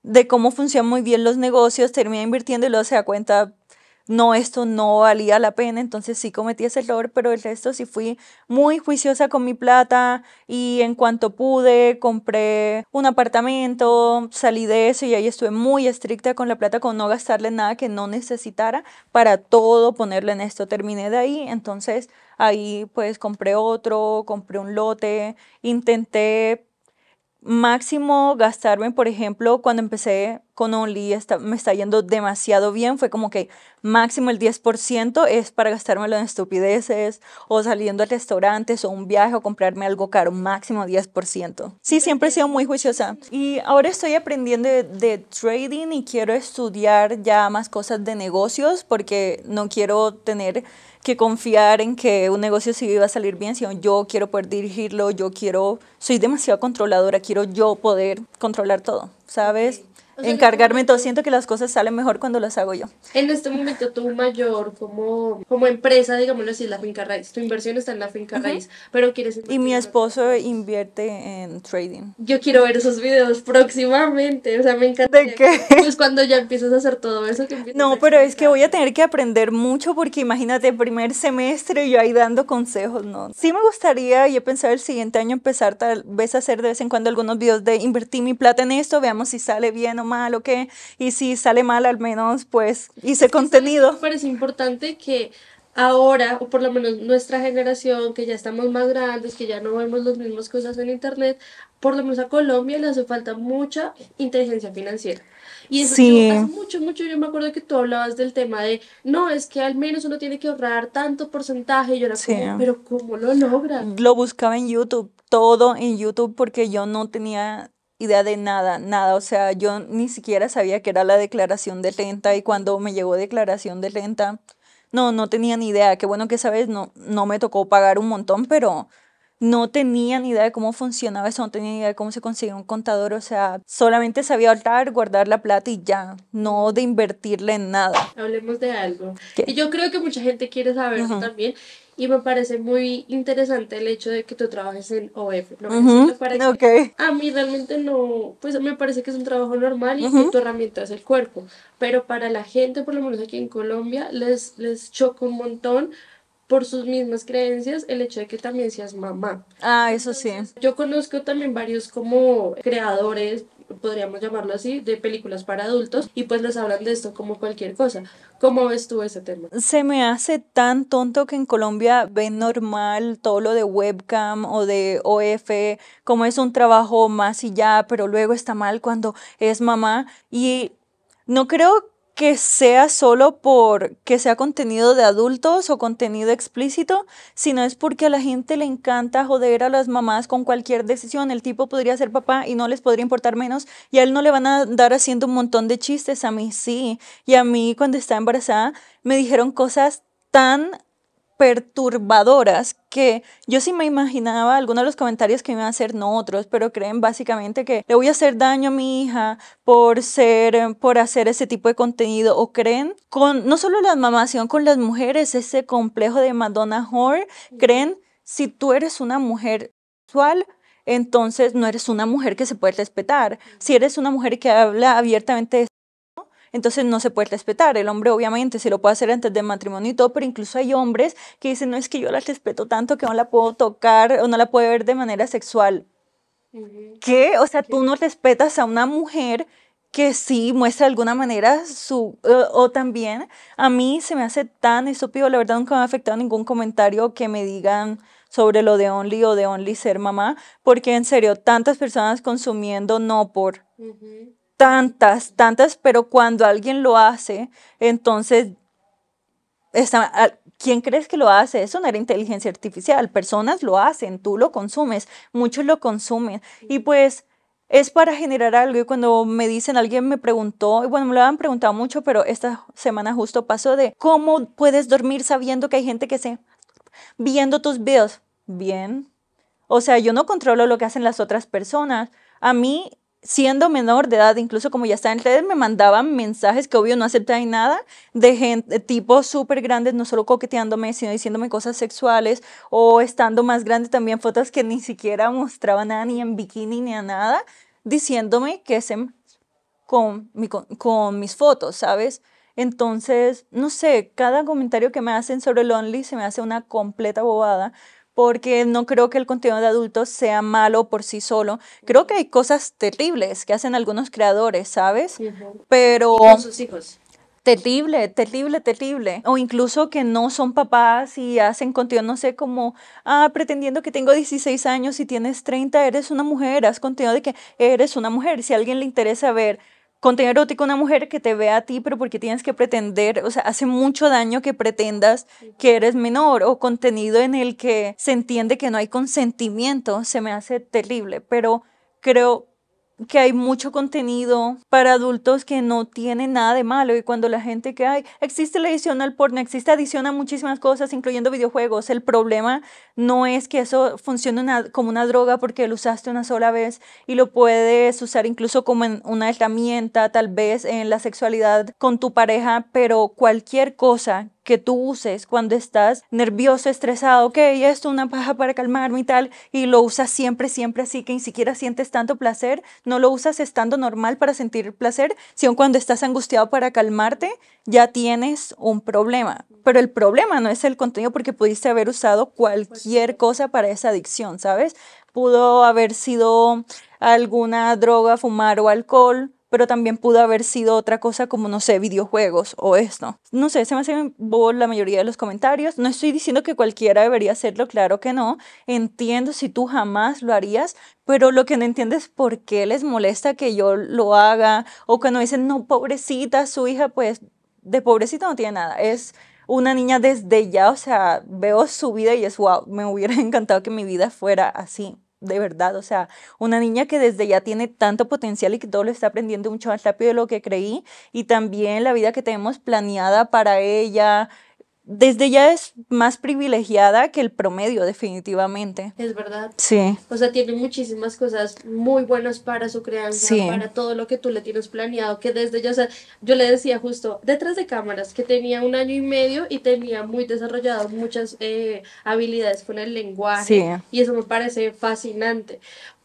de cómo funcionan muy bien los negocios, terminé invirtiendo y luego se da cuenta, no, esto no valía la pena, entonces sí cometí ese error, pero el resto sí fui muy juiciosa con mi plata y en cuanto pude compré un apartamento, salí de eso y ahí estuve muy estricta con la plata, con no gastarle nada que no necesitara para todo ponerle en esto. Terminé de ahí, entonces ahí pues compré otro, compré un lote, intenté máximo gastarme, por ejemplo, cuando empecé con Only me está yendo demasiado bien. Fue como que máximo el 10% es para gastármelo en estupideces o saliendo a restaurantes o un viaje o comprarme algo caro, máximo 10%. Sí, siempre he sido muy juiciosa. Y ahora estoy aprendiendo de, trading y quiero estudiar ya más cosas de negocios porque no quiero tener que confiar en que un negocio sí va a salir bien, sino yo quiero poder dirigirlo, yo quiero, soy demasiado controladora, quiero yo poder controlar todo, ¿sabes? encargarme este todo. Siento que las cosas salen mejor cuando las hago yo. En este momento tú mayor como, como empresa, digámoslo así, la finca raíz. Tu inversión está en la finca raíz, pero quieres... Y mi esposo invierte en trading. Yo quiero ver esos videos próximamente, o sea, me encanta. ¿De qué? Pues cuando ya empiezas a hacer todo eso. Que no, pero es que voy a tener que aprender mucho porque imagínate, primer semestre yo ahí dando consejos, ¿no? Sí me gustaría, yo pensado el siguiente año empezar tal vez a hacer de vez en cuando algunos videos de invertí mi plata en esto, veamos si sale bien o mal mal o qué, y si sale mal al menos pues hice contenido contenido. es importante que ahora, o por lo menos nuestra generación, que ya estamos más grandes, que ya no vemos las mismas cosas en Internet, por lo menos a Colombia le hace falta mucha inteligencia financiera. Y eso sí. mucho, mucho, yo me acuerdo que tú hablabas del tema de, no, es que al menos uno tiene que ahorrar tanto porcentaje, y yo era como, pero ¿cómo lo logra? Lo buscaba en YouTube, todo en YouTube, porque yo no tenía idea de nada, nada. O sea, yo ni siquiera sabía que era la declaración de renta y cuando me llegó declaración de renta, no, no tenía ni idea. Qué bueno que sabes, no, no me tocó pagar un montón, pero no tenía ni idea de cómo funcionaba eso, no tenía ni idea de cómo se conseguía un contador, o sea, solamente sabía ahorrar, guardar la plata y ya, no de invertirle en nada. Hablemos de algo. Y yo creo que mucha gente quiere saber también, y me parece muy interesante el hecho de que tú trabajes en OF, ¿no? me parece, A mí realmente no, pues me parece que es un trabajo normal y tu herramienta es el cuerpo. Pero para la gente, por lo menos aquí en Colombia, les, les choca un montón por sus mismas creencias el hecho de que también seas mamá. Ah, eso sí. Yo conozco también varios como creadores, podríamos llamarlo así, de películas para adultos y pues les hablan de esto como cualquier cosa. ¿Cómo ves tú ese tema? Se me hace tan tonto que en Colombia ven normal todo lo de webcam o de OF, como es un trabajo más y ya, pero luego está mal cuando es mamá y no creo que sea solo por que sea contenido de adultos o contenido explícito, sino es porque a la gente le encanta joder a las mamás con cualquier decisión. El tipo podría ser papá y no les podría importar menos y a él no le van a dar haciendo un montón de chistes, a mí sí. Y a mí cuando estaba embarazada me dijeron cosas tan perturbadoras que yo sí me imaginaba algunos de los comentarios que me iban a hacer, no otros, pero creen básicamente que le voy a hacer daño a mi hija por ser, por hacer ese tipo de contenido, o creen con no solo las mamás, sino con las mujeres, ese complejo de Madonna Whore, creen si tú eres una mujer sexual, entonces no eres una mujer que se puede respetar. Si eres una mujer que habla abiertamente de entonces no se puede respetar. El hombre obviamente se lo puede hacer antes del matrimonio y todo, pero incluso hay hombres que dicen, no es que yo la respeto tanto que no la puedo tocar o no la puedo ver de manera sexual. ¿Qué? O sea, tú no respetas a una mujer que sí muestra de alguna manera su... Eh, o también a mí se me hace tan estúpido, la verdad nunca me ha afectado ningún comentario que me digan sobre lo de Only o de Only ser mamá, porque en serio, tantas personas consumiendo no por tantas, tantas, pero cuando alguien lo hace, entonces, está, ah, ¿quién crees que lo hace? Eso no era inteligencia artificial, personas lo hacen, tú lo consumes, muchos lo consumen y pues es para generar algo y cuando me dicen, alguien me preguntó, y bueno, me lo han preguntado mucho, pero esta semana justo pasó de cómo puedes dormir sabiendo que hay gente que se viendo tus videos. Bien. O sea, yo no controlo lo que hacen las otras personas. A mí siendo menor de edad, incluso como ya estaba en redes, me mandaban mensajes que obvio no aceptaba nada, de, gente, de tipos súper grandes, no solo coqueteándome, sino diciéndome cosas sexuales, o estando más grande también fotos que ni siquiera mostraba nada, ni en bikini, ni a nada, diciéndome que se con, con mis fotos, ¿sabes? Entonces, no sé, cada comentario que me hacen sobre Lonely se me hace una completa bobada, porque no creo que el contenido de adultos sea malo por sí solo. Creo que hay cosas terribles que hacen algunos creadores, ¿sabes? Pero... Con sus hijos terrible, terrible, terrible. O incluso que no son papás y hacen contenido, no sé, como, ah, pretendiendo que tengo 16 años y tienes 30, eres una mujer, haz contenido de que eres una mujer. Si a alguien le interesa ver contenido erótico una mujer que te ve a ti, pero porque tienes que pretender, o sea, hace mucho daño que pretendas que eres menor o contenido en el que se entiende que no hay consentimiento, se me hace terrible, pero creo que hay mucho contenido para adultos que no tiene nada de malo y cuando la gente que hay, existe la edición al porno, existe adición a muchísimas cosas, incluyendo videojuegos, el problema no es que eso funcione como una droga porque lo usaste una sola vez y lo puedes usar incluso como en una herramienta, tal vez en la sexualidad con tu pareja, pero cualquier cosa que tú uses cuando estás nervioso, estresado, ok, esto una paja para calmarme y tal, y lo usas siempre, siempre así que ni siquiera sientes tanto placer, no lo usas estando normal para sentir placer, sino cuando estás angustiado para calmarte, ya tienes un problema. Pero el problema no es el contenido porque pudiste haber usado cualquier pues cosa para esa adicción, ¿sabes? Pudo haber sido alguna droga, fumar o alcohol, pero también pudo haber sido otra cosa como, no sé, videojuegos o esto. No sé, se me hacen la mayoría de los comentarios. No estoy diciendo que cualquiera debería hacerlo, claro que no. Entiendo si tú jamás lo harías, pero lo que no entiendes es por qué les molesta que yo lo haga o cuando dicen, no, pobrecita, su hija, pues de pobrecita no tiene nada. Es una niña desde ya, o sea, veo su vida y es, wow, me hubiera *laughs* encantado que mi vida fuera así de verdad, o sea, una niña que desde ya tiene tanto potencial y que todo lo está aprendiendo mucho más rápido de lo que creí y también la vida que tenemos planeada para ella, desde ya es más privilegiada que el promedio, definitivamente. Es verdad. Sí. O sea, tiene muchísimas cosas muy buenas para su crianza, para todo lo que tú le tienes planeado, que desde ya, o sea, yo le decía justo detrás de cámaras que tenía un año y medio y tenía muy desarrollado muchas eh, habilidades con el lenguaje. Sí. Y eso me parece fascinante.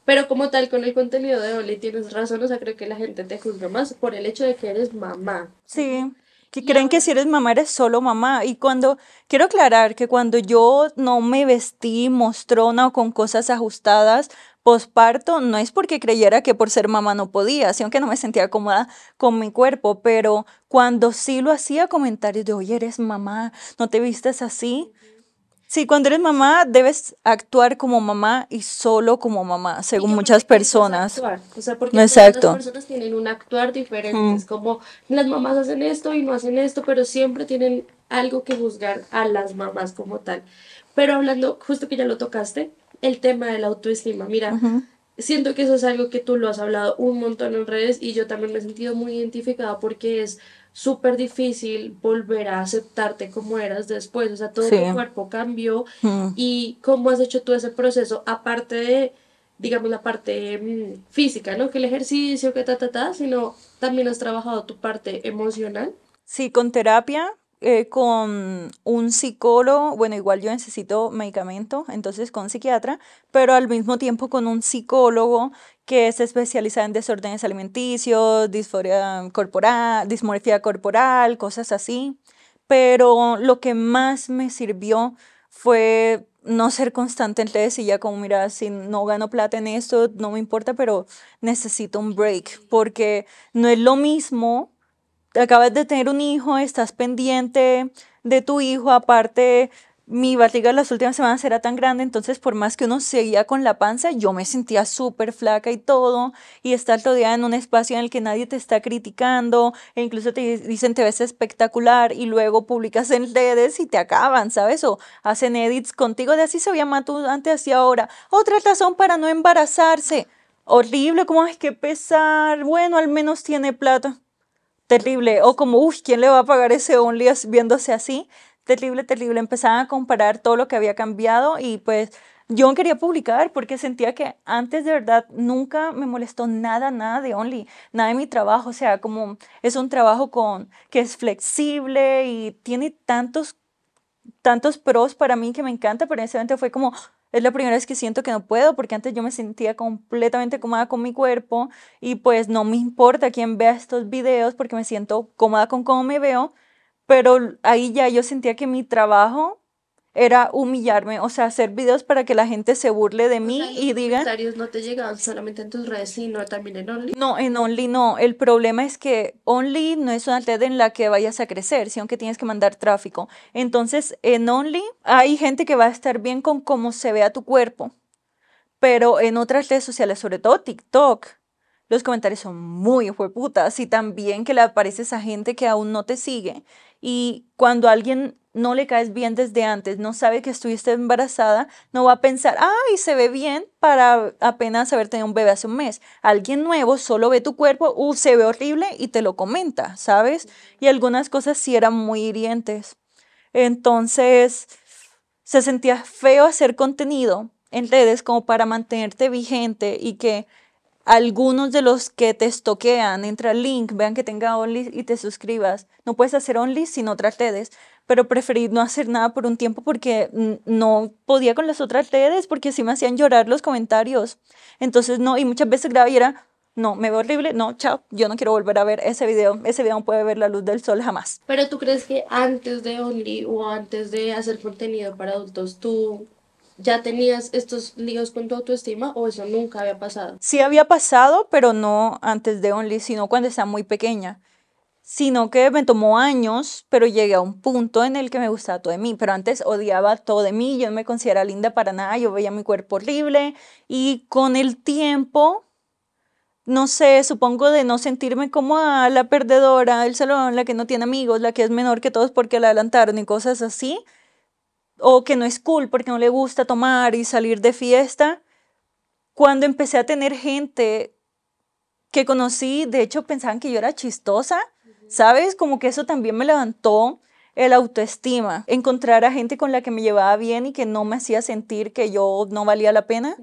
Pero como tal, con el contenido de Oli tienes razón, o sea, creo que la gente te juzga más por el hecho de que eres mamá. Sí que creen que si eres mamá eres solo mamá. Y cuando, quiero aclarar que cuando yo no me vestí mostrona o con cosas ajustadas, posparto, no es porque creyera que por ser mamá no podía, sino que no me sentía cómoda con mi cuerpo, pero cuando sí lo hacía, comentarios de, oye, eres mamá, no te vistes así. Sí, cuando eres mamá debes actuar como mamá y solo como mamá, según muchas personas. O sea, porque Exacto. todas las personas tienen un actuar diferente. Mm. Es como las mamás hacen esto y no hacen esto, pero siempre tienen algo que juzgar a las mamás como tal. Pero hablando, justo que ya lo tocaste, el tema de la autoestima. Mira, siento que eso es algo que tú lo has hablado un montón en redes y yo también me he sentido muy identificada porque es súper difícil volver a aceptarte como eras después, o sea, todo el tu cuerpo cambió mm. y cómo has hecho tú ese proceso, aparte de, digamos, la parte mm, física, ¿no? Que el ejercicio, que ta, ta, ta, sino también has trabajado tu parte emocional. Sí, con terapia, eh, con un psicólogo, bueno, igual yo necesito medicamento, entonces con psiquiatra, pero al mismo tiempo con un psicólogo que es especializa en desórdenes alimenticios, disforia corporal, dismorfia corporal, cosas así. Pero lo que más me sirvió fue no ser constante en y ya como, mira, si no gano plata en esto, no me importa, pero necesito un break, porque no es lo mismo acabas de tener un hijo, estás pendiente de tu hijo, aparte mi barriga las últimas semanas era tan grande, entonces por más que uno seguía con la panza, yo me sentía súper flaca y todo, y estar rodeada en un espacio en el que nadie te está criticando, e incluso te dicen te ves espectacular, y luego publicas en redes y te acaban, ¿sabes? O hacen edits contigo de así se veía tú antes y ahora. Otra razón para no embarazarse. Horrible, ¿cómo es que pesar, bueno, al menos tiene plata terrible. O como, uff, ¿quién le va a pagar ese Only viéndose así? Terrible, terrible. Empezaban a comparar todo lo que había cambiado y pues yo quería publicar porque sentía que antes de verdad nunca me molestó nada, nada de Only, nada de mi trabajo. O sea, como es un trabajo con, que es flexible y tiene tantos tantos pros para mí que me encanta, pero en ese momento fue como, es la primera vez que siento que no puedo, porque antes yo me sentía completamente cómoda con mi cuerpo y pues no me importa quién vea estos videos porque me siento cómoda con cómo me veo, pero ahí ya yo sentía que mi trabajo era humillarme, o sea, hacer videos para que la gente se burle de mí y diga... comentarios no te llegaban solamente en tus redes, sino también en Only. No, en Only no. El problema es que Only no es una red en la que vayas a crecer, sino que tienes que mandar tráfico. Entonces, en Only hay gente que va a estar bien con cómo se vea tu cuerpo, pero en otras redes sociales, sobre todo TikTok, los comentarios son muy hueputas y también que le aparece esa gente que aún no te sigue. Y cuando a alguien no le caes bien desde antes, no sabe que estuviste embarazada, no va a pensar, ay, se ve bien para apenas haber tenido un bebé hace un mes. Alguien nuevo solo ve tu cuerpo, uh, se ve horrible y te lo comenta, ¿sabes? Y algunas cosas sí eran muy hirientes. Entonces, se sentía feo hacer contenido en redes como para mantenerte vigente y que algunos de los que te estoquean, entra al link, vean que tenga Only y te suscribas. No puedes hacer Only sin otras redes, pero preferí no hacer nada por un tiempo porque no podía con las otras redes porque así me hacían llorar los comentarios. Entonces no, y muchas veces grabé y era, no, me veo horrible, no, chao, yo no quiero volver a ver ese video, ese video no puede ver la luz del sol jamás. Pero tú crees que antes de Only o antes de hacer contenido para adultos, tú ya tenías estos líos con tu autoestima o eso nunca había pasado? Sí había pasado, pero no antes de Only, sino cuando estaba muy pequeña. Sino que me tomó años, pero llegué a un punto en el que me gustaba todo de mí. Pero antes odiaba todo de mí, yo no me consideraba linda para nada, yo veía mi cuerpo horrible. Y con el tiempo, no sé, supongo de no sentirme como a la perdedora, del salón, la que no tiene amigos, la que es menor que todos porque la adelantaron y cosas así, o que no es cool porque no le gusta tomar y salir de fiesta, cuando empecé a tener gente que conocí, de hecho pensaban que yo era chistosa, ¿sabes? Como que eso también me levantó el autoestima, encontrar a gente con la que me llevaba bien y que no me hacía sentir que yo no valía la pena.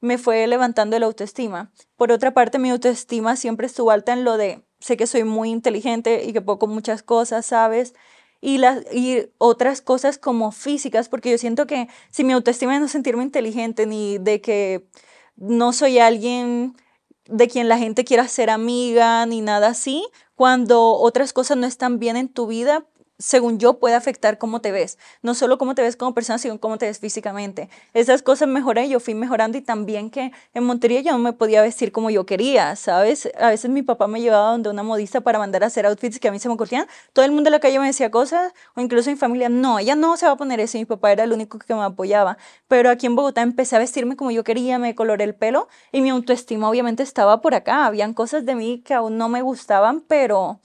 Me fue levantando el autoestima. Por otra parte, mi autoestima siempre estuvo alta en lo de, sé que soy muy inteligente y que puedo con muchas cosas, ¿sabes? y, las, y otras cosas como físicas, porque yo siento que si mi autoestima es no sentirme inteligente ni de que no soy alguien de quien la gente quiera ser amiga ni nada así, cuando otras cosas no están bien en tu vida, según yo, puede afectar cómo te ves. No solo cómo te ves como persona, sino cómo te ves físicamente. Esas cosas mejoré, yo fui mejorando y también que en Montería yo no me podía vestir como yo quería, ¿sabes? A veces mi papá me llevaba donde una modista para mandar a hacer outfits que a mí se me ocurrían. Todo el mundo en la calle me decía cosas, o incluso mi familia, no, ella no se va a poner eso. Mi papá era el único que me apoyaba. Pero aquí en Bogotá empecé a vestirme como yo quería, me coloré el pelo y mi autoestima obviamente estaba por acá. Habían cosas de mí que aún no me gustaban, pero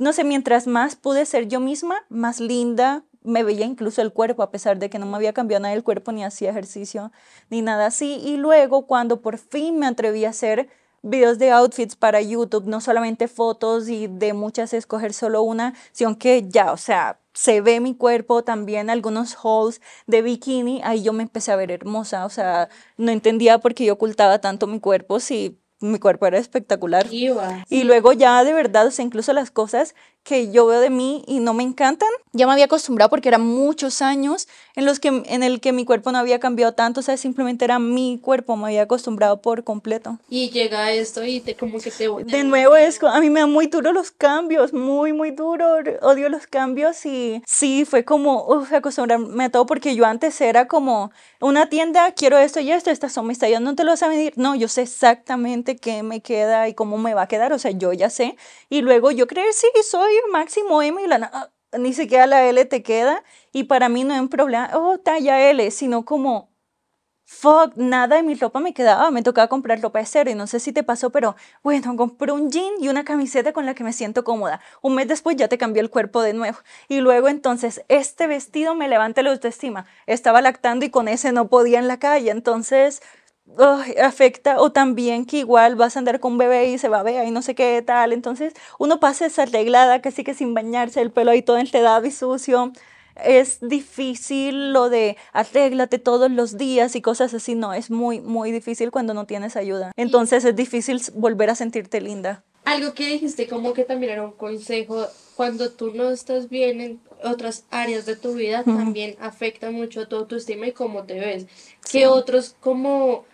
no sé, mientras más pude ser yo misma, más linda me veía incluso el cuerpo, a pesar de que no me había cambiado nada el cuerpo, ni hacía ejercicio, ni nada así. Y luego, cuando por fin me atreví a hacer videos de outfits para YouTube, no solamente fotos y de muchas escoger solo una, sino que ya, o sea, se ve mi cuerpo, también algunos hauls de bikini, ahí yo me empecé a ver hermosa, o sea, no entendía por qué yo ocultaba tanto mi cuerpo si mi cuerpo era espectacular. Y luego ya de verdad, o sea, incluso las cosas que yo veo de mí y no me encantan. Ya me había acostumbrado porque eran muchos años en los que en el que mi cuerpo no había cambiado tanto, o sea, simplemente era mi cuerpo, me había acostumbrado por completo. Y llega esto y te como que te De nuevo es a mí me dan muy duro los cambios, muy muy duro, odio los cambios y sí fue como uf, acostumbrarme a todo porque yo antes era como una tienda, quiero esto y esto, estas son mis tallas, no te lo vas a medir. No, yo sé exactamente qué me queda y cómo me va a quedar, o sea, yo ya sé. Y luego yo creer sí soy ir máximo M y la, ah, ni siquiera la L te queda. Y para mí no es un problema, oh, talla L, sino como, fuck, nada de mi ropa me quedaba. Me tocaba comprar ropa de cero y no sé si te pasó, pero bueno, compré un jean y una camiseta con la que me siento cómoda. Un mes después ya te cambió el cuerpo de nuevo. Y luego entonces, este vestido me levanta la autoestima. Estaba lactando y con ese no podía en la calle. Entonces, afecta o también que igual vas a andar con un bebé y se va a ver y no sé qué tal. Entonces uno pasa desarreglada, casi que sin bañarse, el pelo ahí todo el te y sucio. Es difícil lo de arréglate todos los días y cosas así, no, es muy, muy difícil cuando no tienes ayuda. Entonces es difícil volver a sentirte linda. Algo que dijiste como que también era un consejo, cuando tú no estás bien en otras áreas de tu vida, también afecta mucho a tu estima y cómo te ves. Que otros como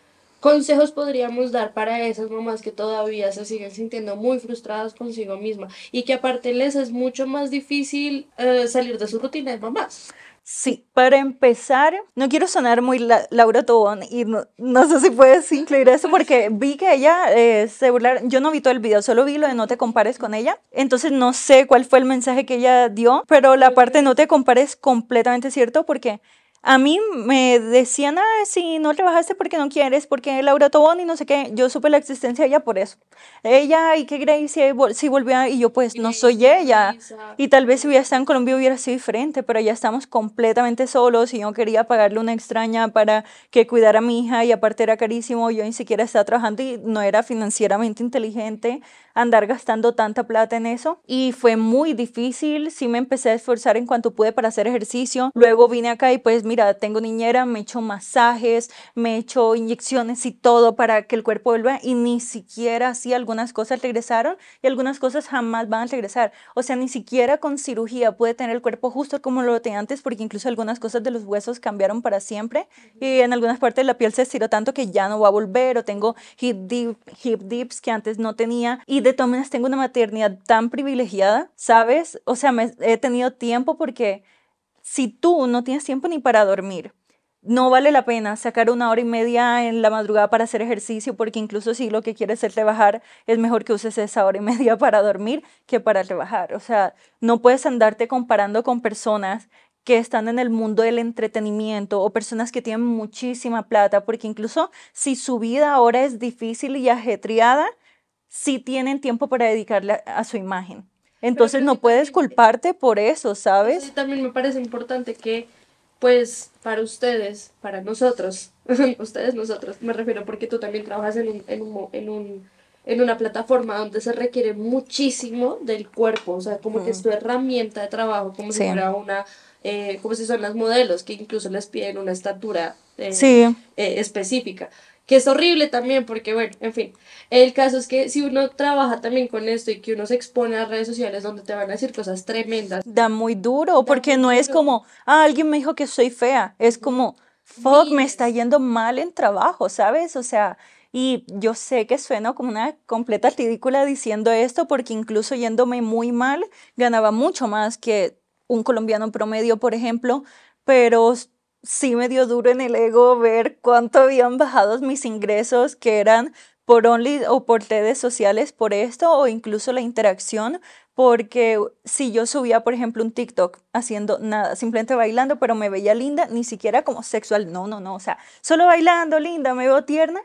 consejos podríamos dar para esas mamás que todavía se siguen sintiendo muy frustradas consigo misma y que aparte les es mucho más difícil eh, salir de su rutina de mamás? Sí, para empezar, no quiero sonar muy Laura Tobón y no, sé si puedes incluir eso porque *laughs* vi que ella eh, se burlaron, yo no vi todo el video, solo vi lo de no te compares con ella, entonces no sé cuál fue el mensaje que ella dio, pero la parte no te compares completamente cierto porque a mí me decían, ah, si no trabajaste porque no quieres, porque Laura Tobón y no sé qué. Yo supe la existencia de ella por eso. Ella y que Gracie si volvía y yo pues no soy ella. Y tal vez si hubiera estado en Colombia hubiera sido diferente, pero ya estamos completamente solos y yo quería pagarle una extraña para que cuidara a mi hija y aparte era carísimo, yo ni siquiera estaba trabajando y no era financieramente inteligente andar gastando tanta plata en eso. Y fue muy difícil, sí me empecé a esforzar en cuanto pude para hacer ejercicio. Luego vine acá y pues mira, tengo niñera, me echo masajes, me echo inyecciones y todo para que el cuerpo vuelva y ni siquiera así algunas cosas regresaron y algunas cosas jamás van a regresar. O sea, ni siquiera con cirugía pude tener el cuerpo justo como lo tenía antes porque incluso algunas cosas de los huesos cambiaron para siempre y en algunas partes la piel se estiró tanto que ya no va a volver o tengo hip, hip dips que antes no tenía y de todas tengo una maternidad tan privilegiada, ¿sabes? O sea, me, he tenido tiempo porque si tú no tienes tiempo ni para dormir, no vale la pena sacar una hora y media en la madrugada para hacer ejercicio, porque incluso si lo que quieres es rebajar, es mejor que uses esa hora y *laughs* media para dormir que para rebajar. O sea, no puedes andarte comparando con personas que están en el mundo del entretenimiento o personas que tienen muchísima plata, porque incluso si su vida ahora es difícil y ajetreada, si tienen tiempo para dedicarle a, su imagen. Entonces no puedes culparte por eso, ¿sabes? Sí, también me parece importante que, pues, para ustedes, para nosotros, *laughs* ustedes, nosotros, me refiero porque tú también trabajas en en, un, en, una plataforma donde se requiere muchísimo del cuerpo, o sea, como que es tu herramienta de trabajo, como si fuera una, eh, como si son las modelos, que incluso les piden una estatura eh, eh, específica que es horrible también, porque bueno, en fin, el caso es que si uno trabaja también con esto y que uno se expone a redes sociales donde te van a decir cosas tremendas. Da muy duro, porque no es como, ah, alguien me dijo que soy fea, es mm. como, fuck, me está yendo mal en trabajo, ¿sabes? O sea... Y yo sé que suena como una completa ridícula diciendo esto, porque incluso yéndome muy mal, ganaba mucho más que un colombiano promedio, por ejemplo, pero sí me dio duro en el ego ver cuánto habían bajado mis ingresos, que eran por Only o por redes sociales por esto o incluso la interacción, porque si yo subía, por ejemplo, un TikTok haciendo nada, simplemente bailando, pero me veía linda, ni siquiera como sexual, no, no, no, o sea, solo bailando, linda, me veo tierna,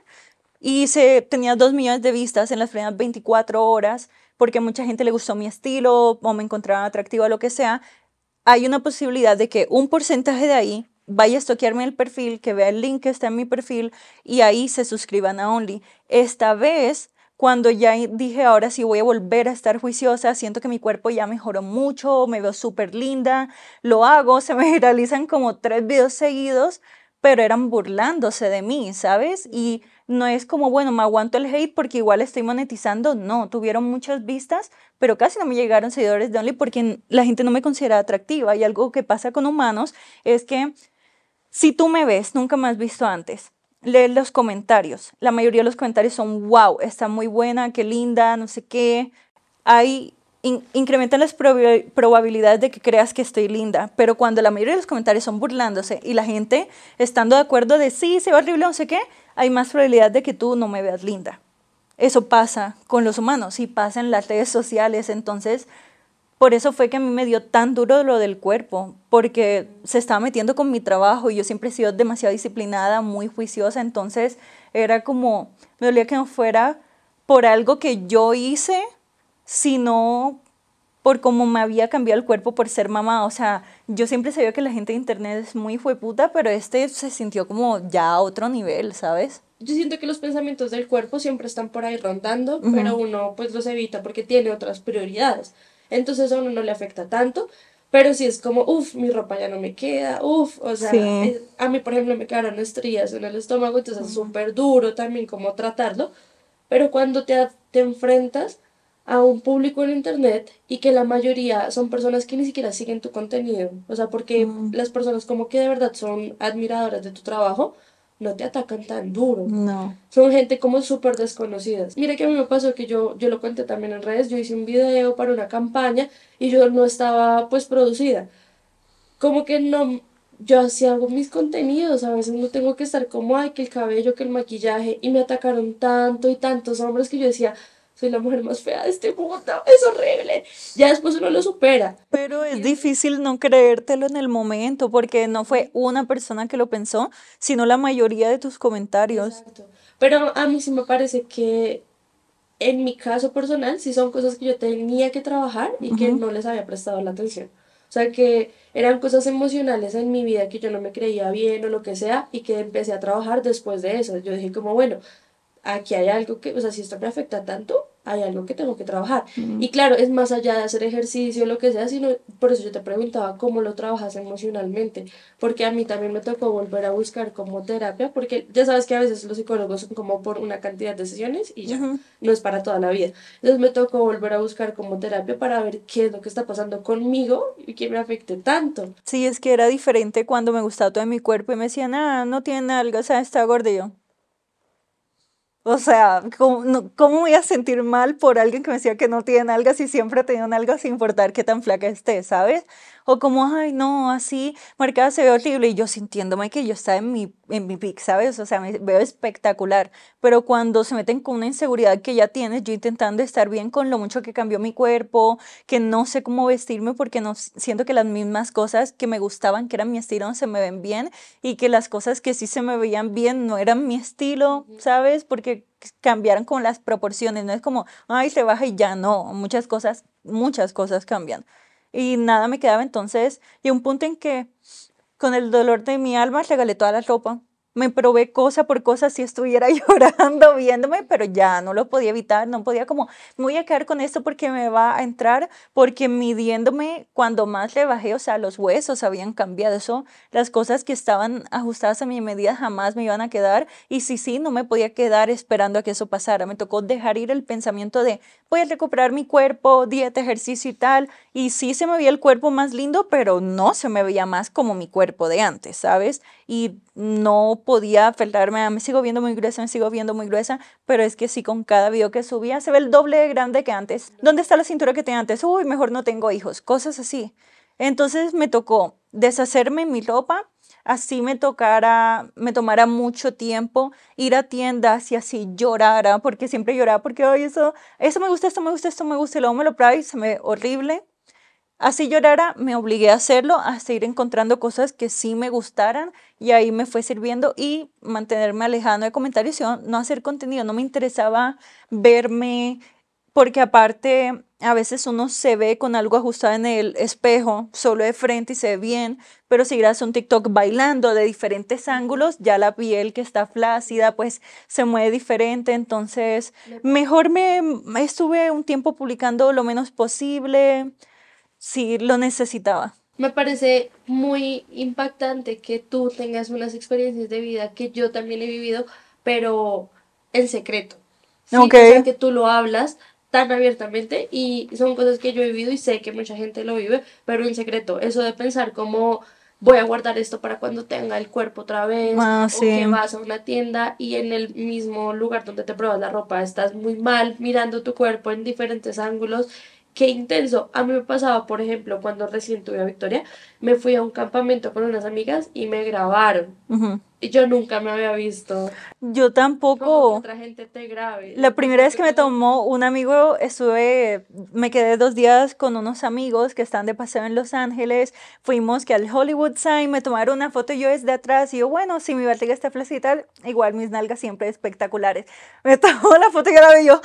y se, tenía dos millones de vistas en las primeras 24 horas, porque mucha gente le gustó mi estilo o me encontraba atractiva, lo que sea, hay una posibilidad de que un porcentaje de ahí vaya a estoquearme el perfil, que vea el link que está en mi perfil y ahí se suscriban a Only. Esta vez, cuando ya dije, ahora sí voy a volver a estar juiciosa, siento que mi cuerpo ya mejoró mucho, me veo súper linda, lo hago, *laughs* se me realizan como tres videos seguidos, pero eran burlándose de mí, ¿sabes? Y no es como, bueno, me aguanto el hate porque igual estoy monetizando. No, tuvieron muchas vistas, pero casi no me llegaron seguidores de Only porque la gente no me considera atractiva. Y algo que pasa con humanos es que si tú me ves, nunca me has visto antes, lee los comentarios. La mayoría de los comentarios son, wow, está muy buena, qué linda, no sé qué. Hay incrementan las probabilidades de que creas que estoy linda, pero cuando la mayoría de los comentarios son burlándose y la gente estando de acuerdo de sí, se ve horrible, no sé qué, hay más probabilidad de que tú no me veas linda. Eso pasa con los humanos y pasa en las redes sociales, entonces por eso fue que a mí me dio tan duro lo del cuerpo, porque se estaba metiendo con mi trabajo y yo siempre he sido demasiado disciplinada, muy juiciosa, entonces era como, me dolía que no fuera por algo que yo hice, sino por cómo me había cambiado el cuerpo por ser mamá. O sea, yo siempre sabía que la gente de internet es muy puta, pero este se sintió como ya a otro nivel, ¿sabes? yo siento que los pensamientos del cuerpo siempre están por ahí rondando, pero uno pues los evita porque tiene otras prioridades entonces a uno no le afecta tanto, pero si es como, uff, mi ropa ya no me queda, uff, o sea, eh, a mí por ejemplo me quedaron estrías en el estómago, entonces es mm. súper duro también como tratarlo, pero cuando te, enfrentas a un público en internet y que la mayoría son personas que ni siquiera siguen tu contenido, o sea, porque mm. las personas como que de verdad son admiradoras de tu trabajo, no te atacan tan duro. No. Son gente como súper desconocidas. Mira que a mí me pasó que yo, yo lo conté también en redes, yo hice un video para una campaña y yo no estaba pues producida. Como que no, yo así hago mis contenidos, a veces no tengo que estar como, ay, que el cabello, que el maquillaje, y me atacaron tanto y tantos hombres que yo decía, soy la mujer más fea de este mundo, es horrible. Ya después uno lo supera. Pero es difícil no creértelo en el momento, porque no fue una persona que lo pensó, sino la mayoría de tus comentarios. Pero a mí sí me parece que en mi caso personal sí son cosas que yo tenía que trabajar y que no les había prestado la atención. O sea que eran cosas emocionales en mi vida que yo no me creía bien o lo que sea y que empecé a trabajar después de eso. Yo dije como, bueno, aquí hay algo que, o sea, si esto me afecta tanto, hay algo que tengo que trabajar. Y claro, es más allá de hacer ejercicio, lo que sea, sino por eso yo te preguntaba cómo lo trabajas emocionalmente, porque a mí también me tocó volver a buscar como terapia, porque ya sabes que a veces los psicólogos son como por una cantidad de sesiones y ya, no es para toda la vida. Entonces me tocó volver a buscar como terapia para ver qué es lo que está pasando conmigo y que me afecte tanto. Sí, es que era diferente cuando me gustaba todo mi cuerpo y me decían, ah, no tiene algo o sea, está gordillo o sea, ¿cómo, ¿cómo, voy a sentir mal por alguien que me decía que no tiene algas y siempre tenía algo sin importar qué tan flaca esté, ¿sabes? O como, ay, no, así, marcada se ve horrible y yo sintiéndome que yo estaba en mi, en mi pic, ¿sabes? O sea, me veo espectacular. Pero cuando se meten con una inseguridad que ya tienes, yo intentando estar bien con lo mucho que cambió mi cuerpo, que no sé cómo vestirme porque no siento que las mismas cosas que me gustaban, que eran mi estilo, no se me ven bien y que las cosas que sí se me veían bien no eran mi estilo, ¿sabes? Porque cambiaron con las proporciones, no es como, ay, se baja y ya no, muchas cosas, muchas cosas cambian. Y nada me quedaba entonces, y un punto en que con el dolor de mi alma regalé toda la ropa me probé cosa por cosa si estuviera *laughs* llorando viéndome, pero ya no lo podía evitar, no podía como, me voy a quedar con esto porque me va a entrar, porque midiéndome cuando más le bajé, o sea, los huesos habían cambiado, eso, las cosas que estaban ajustadas a mi medida jamás me iban a quedar, y sí, sí, no me podía quedar esperando a que eso pasara, me tocó dejar ir el pensamiento de, voy a recuperar mi cuerpo, dieta, ejercicio y tal, y sí se me veía el cuerpo más lindo, pero no se me veía más como mi cuerpo de antes, ¿sabes? Y no podía afectarme. me sigo viendo muy gruesa, me sigo viendo muy gruesa, pero es que sí, con cada video que subía se ve el doble de grande que antes. ¿Dónde está la cintura que tenía antes? Uy, mejor no tengo hijos, cosas así. Entonces me tocó deshacerme mi ropa, así me tocara, me tomara mucho tiempo ir a tiendas y así llorara, porque siempre lloraba, porque ay eso, eso me gusta, esto me gusta, esto me gusta, y luego me lo probaba y se me horrible. Así llorara, me obligué a hacerlo, a seguir encontrando cosas que sí me gustaran y ahí me fue sirviendo y mantenerme alejado de comentarios y no hacer contenido. No me interesaba verme porque aparte a veces uno se ve con algo ajustado en el espejo, solo de frente y se ve bien, pero si grabas un TikTok bailando de diferentes ángulos, ya la piel que está flácida pues se mueve diferente, entonces mejor me estuve un tiempo publicando lo menos posible, si lo necesitaba. Me parece muy impactante que tú tengas unas experiencias de vida que yo también he vivido, pero en secreto. Aunque que tú lo hablas tan abiertamente y son cosas que yo he vivido y sé que mucha gente lo vive, pero en secreto. Eso de pensar cómo voy a guardar esto para cuando tenga el cuerpo otra vez, ah, o que vas a una tienda y en el mismo lugar donde te pruebas la ropa estás muy mal mirando tu cuerpo en diferentes ángulos qué intenso. A mí me pasaba, por ejemplo, cuando recién tuve a Victoria, me fui a un campamento con unas amigas y me grabaron. Y yo nunca me había visto. Yo tampoco. otra gente te grabe. La primera vez que me tomó un amigo, estuve, me quedé dos días con unos amigos que están de paseo en Los Ángeles. Fuimos que al Hollywood Sign, me tomaron una foto yo desde atrás y yo, bueno, si mi barriga está flacita, igual mis nalgas siempre espectaculares. Me *laughs* tomó la foto y grabé y yo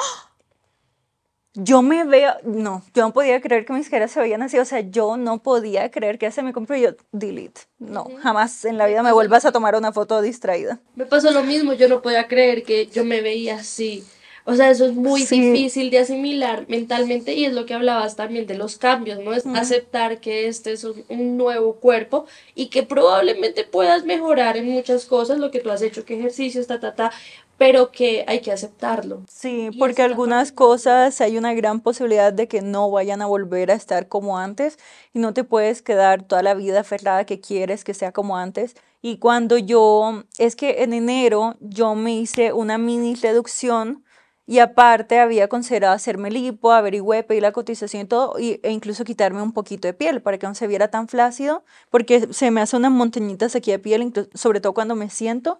yo me veo, no, yo no podía creer que mis caras se veían así, o sea, yo no podía creer que se me compró y yo, delete, no, jamás en la vida me vuelvas a tomar una foto distraída. Me pasó lo mismo, yo no podía creer que yo me veía así, o sea, eso es muy difícil de asimilar mentalmente y es lo que hablabas también de los cambios, ¿no? Es aceptar que este es un nuevo cuerpo y que probablemente puedas mejorar en muchas cosas, lo que tú has hecho, que ejercicios, ta, ta, ta, pero que hay que aceptarlo. Sí, porque algunas cosas hay una gran posibilidad de que no vayan a volver a estar como antes y no te puedes quedar toda la vida aferrada que quieres que sea como antes. Y cuando yo, es que en enero yo me hice una mini reducción y aparte había considerado hacerme lipo, averigüé, pedir la cotización y todo, e incluso quitarme un poquito de piel para que no se viera tan flácido, porque se me hace unas montañitas aquí de piel, sobre todo cuando me siento.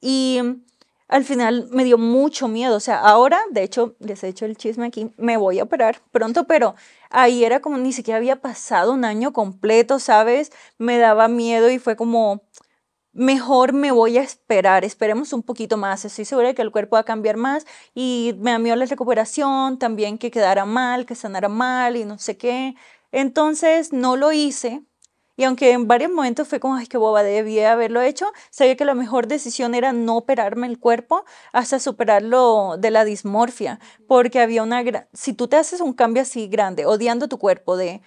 Y al final me dio mucho miedo. O sea, ahora, de hecho, les he hecho el chisme aquí, me voy a operar pronto, pero ahí era como ni siquiera había pasado un año completo, ¿sabes? Me daba miedo y fue como, mejor me voy a esperar, esperemos un poquito más, estoy segura de que el cuerpo va a cambiar más y me da miedo la recuperación, también que quedara mal, que sanara mal y no sé qué. Entonces no lo hice y aunque en varios momentos fue como, ay, qué boba, debía haberlo hecho, sabía que la mejor decisión era no operarme el cuerpo hasta superarlo de la dismorfia, porque había una gran... Si tú te haces un cambio así grande, odiando tu cuerpo, de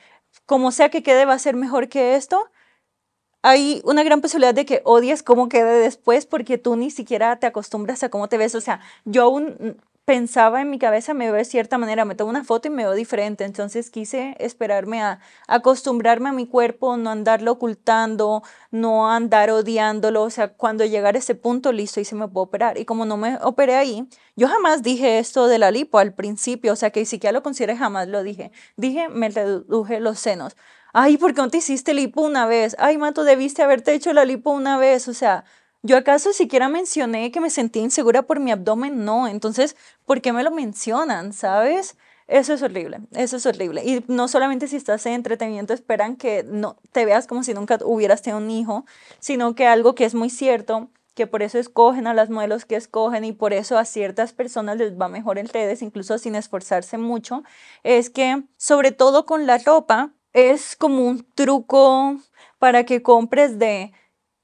como sea que quede va a ser mejor que esto, hay una gran posibilidad de que odies cómo quede después porque tú ni siquiera te acostumbras a cómo te ves. O sea, yo aún pensaba en mi cabeza, me veo de cierta manera, me tomo una foto y me veo diferente. Entonces quise esperarme a acostumbrarme a mi cuerpo, no andarlo ocultando, no andar odiándolo. O sea, cuando llegara ese punto, listo, y se me puede operar. Y como no me operé ahí, yo jamás dije esto de la lipo al principio. O sea, que siquiera lo consideré, jamás lo dije. Dije, me reduje los senos. Ay, ¿por qué no te hiciste lipo una vez? Ay, Mato, debiste haberte hecho la lipo una vez. O sea, ¿Yo acaso siquiera mencioné que me sentía insegura por mi abdomen? No, entonces, ¿por qué me lo mencionan? ¿Sabes? Eso es horrible, eso es horrible. Y no solamente si estás en entretenimiento esperan que no te veas como si nunca hubieras tenido un hijo, sino que algo que es muy cierto, que por eso escogen a las modelos que escogen y por eso a ciertas personas les va mejor el redes, incluso sin esforzarse mucho, es que sobre todo con la ropa es como un truco para que compres de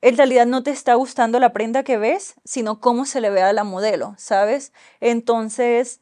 en realidad no te está gustando la prenda que ves, sino cómo se le ve a la modelo, ¿sabes? Entonces,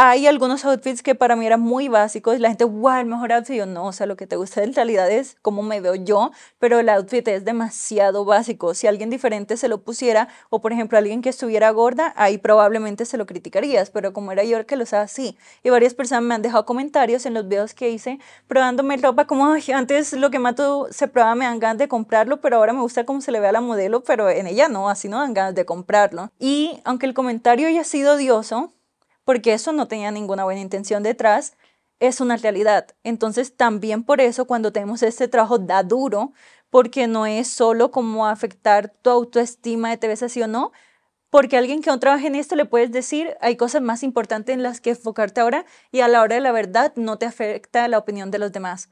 hay algunos outfits que para mí eran muy básicos. La gente, wow, el mejor outfit. Yo no, o sea, lo que te gusta en realidad es cómo me veo yo, pero el outfit es demasiado básico. Si alguien diferente se lo pusiera, o por ejemplo, alguien que estuviera gorda, ahí probablemente se lo criticarías, pero como era yo que lo usaba así. Y varias personas me han dejado comentarios en los videos que hice probándome ropa, como antes lo que Mato se probaba me dan ganas de comprarlo, pero ahora me gusta cómo se le ve a la modelo, pero en ella no, así no dan ganas de comprarlo. Y aunque el comentario haya sido odioso, porque eso no tenía ninguna buena intención detrás, es una realidad. Entonces también por eso cuando tenemos este trabajo da duro, porque no es solo como afectar tu autoestima de te ves así o no, porque a alguien que no trabaja en esto le puedes decir, hay cosas más importantes en las que enfocarte ahora y a la hora de la verdad no te afecta la opinión de los demás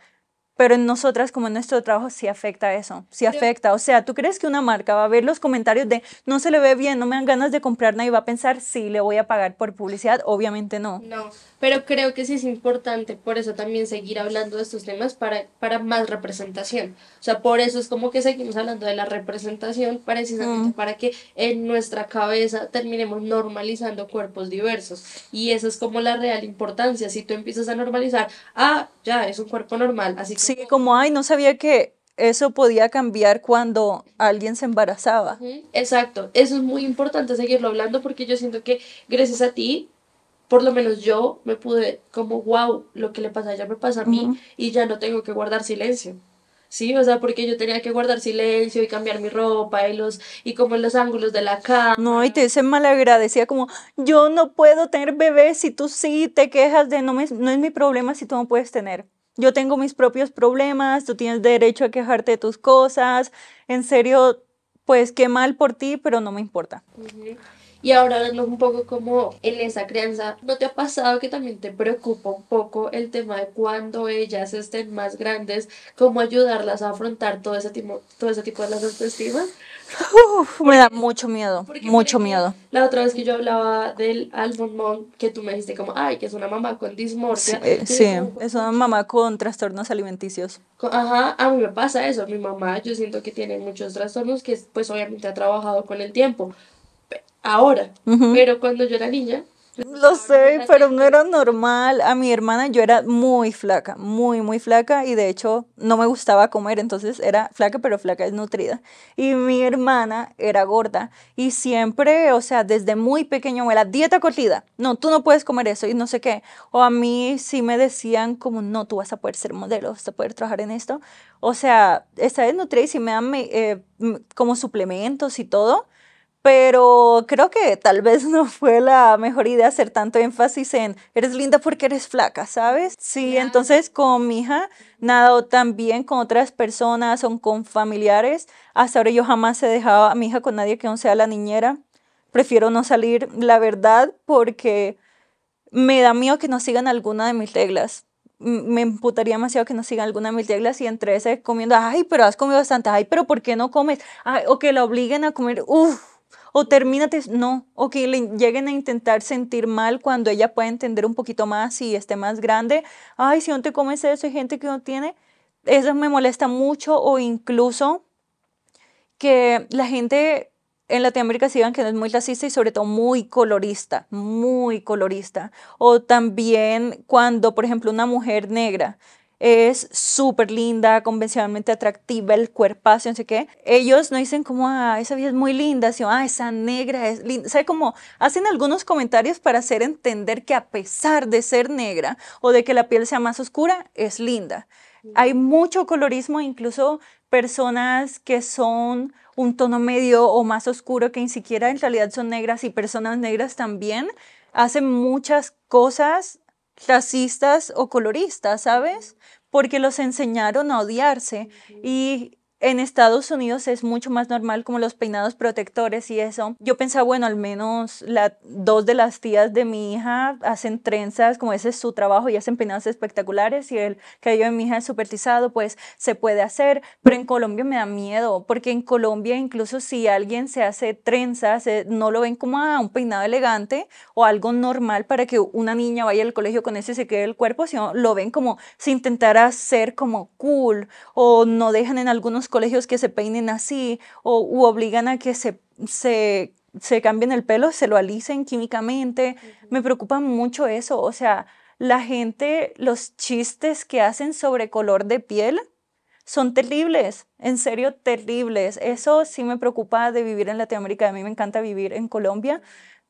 pero en nosotras, como en nuestro trabajo, sí afecta eso, sí afecta. O sea, ¿tú crees que una marca va a ver los comentarios de no se le ve bien, no me dan ganas de comprar nada y va a pensar, sí, le voy a pagar por publicidad? Obviamente no. No pero creo que sí es importante por eso también seguir hablando de estos temas para, para más representación. O sea, por eso es como que seguimos hablando de la representación precisamente mm. para que en nuestra cabeza terminemos normalizando cuerpos diversos. Y esa es como la real importancia. Si tú empiezas a normalizar, ah, ya es un cuerpo normal. Así que sí, como ay, no sabía que eso podía cambiar cuando alguien se embarazaba. Exacto, eso es muy importante seguirlo hablando porque yo siento que gracias a ti por lo menos yo me pude como, wow, lo que le pasa a ella me pasa a mí y ya no tengo que guardar silencio. Sí, o sea, porque yo tenía que guardar silencio y cambiar mi ropa y los y como los ángulos de la cama. No, y te dice malagradecida como, "Yo no puedo tener bebés si tú sí te quejas de no me, no es mi problema si tú no puedes tener." Yo tengo mis propios problemas, tú tienes derecho a quejarte de tus cosas. En serio, pues qué mal por ti, pero no me importa. Y ahora hablando un poco como en esa crianza, ¿no te ha pasado que también te preocupa un poco el tema de cuando ellas estén más grandes, cómo ayudarlas a afrontar todo ese tipo, todo ese tipo de las autoestimas? me da mucho miedo, mucho miedo. La otra vez que yo hablaba del Almond que tú me dijiste como, ay, que es una mamá con dismorfia. Sí, es una mamá con trastornos alimenticios. ajá, a mí me pasa eso, mi mamá yo siento que tiene muchos trastornos que pues obviamente ha trabajado con el tiempo, ahora, pero cuando yo era niña... Lo sé, pero no era normal. A mi hermana yo era muy flaca, muy, muy flaca y de hecho no me gustaba comer, entonces era flaca, pero flaca es nutrida, Y mi hermana era gorda y siempre, o sea, desde muy pequeño, la dieta corrida, no, tú no puedes comer eso y no sé qué. O a mí sí me decían como, no, tú vas a poder ser modelo, vas a poder trabajar en esto. O sea, está desnutrida y si me dan eh, como suplementos y todo pero creo que tal vez *laughs* no fue la mejor idea hacer tanto énfasis en eres linda porque eres flaca, ¿sabes? Sí, entonces con mi hija, nada, o también con otras personas o con familiares, hasta ahora yo jamás he dejado a mi hija con nadie que no sea la niñera. Prefiero no salir, la verdad, porque me da miedo que no sigan alguna de mis reglas me imputaría demasiado que no sigan alguna de mis reglas y entre ese comiendo, ay, pero has comido bastante, ay, pero ¿por qué no comes? o que la obliguen a comer, uff o termínate, no, o que le lleguen a intentar sentir mal cuando ella pueda entender un poquito más y esté más grande. Ay, si no te comes eso, hay gente que no tiene. Eso me molesta mucho o incluso que la gente en Latinoamérica sigan que no es muy racista y sobre todo muy colorista, muy colorista. O también cuando, por ejemplo, una mujer negra es súper linda, convencionalmente atractiva, el cuerpazo, no sé qué. Ellos no dicen como, ah, esa vieja es muy linda, sino, ah, esa negra es linda. O sea, como hacen algunos comentarios para hacer entender que a pesar de ser negra o de que la piel sea más oscura, es linda. Hay mucho colorismo, incluso personas que son un tono medio o más oscuro, que ni siquiera en realidad son negras y personas negras también, hacen muchas cosas racistas o coloristas, ¿sabes? Porque los enseñaron a odiarse y en Estados Unidos es mucho más normal como los peinados protectores y eso. Yo pensaba, bueno, al menos la, dos de las tías de mi hija hacen trenzas, como ese es su trabajo y hacen peinados espectaculares y el cabello de mi hija es supertizado, pues se puede hacer. Pero en Colombia me da miedo, porque en Colombia incluso si alguien se hace trenzas, eh, no lo ven como a ah, un peinado elegante o algo normal para que una niña vaya al colegio con ese y se quede el cuerpo, sino lo ven como si intentara ser como cool o no dejan en algunos colegios que se peinen así o obligan a que se, se, cambien el pelo, se lo alicen químicamente. Me preocupa mucho eso. O sea, la gente, los chistes que hacen sobre color de piel son terribles, en serio terribles. Eso sí me preocupa de vivir en Latinoamérica. A mí me encanta vivir en Colombia,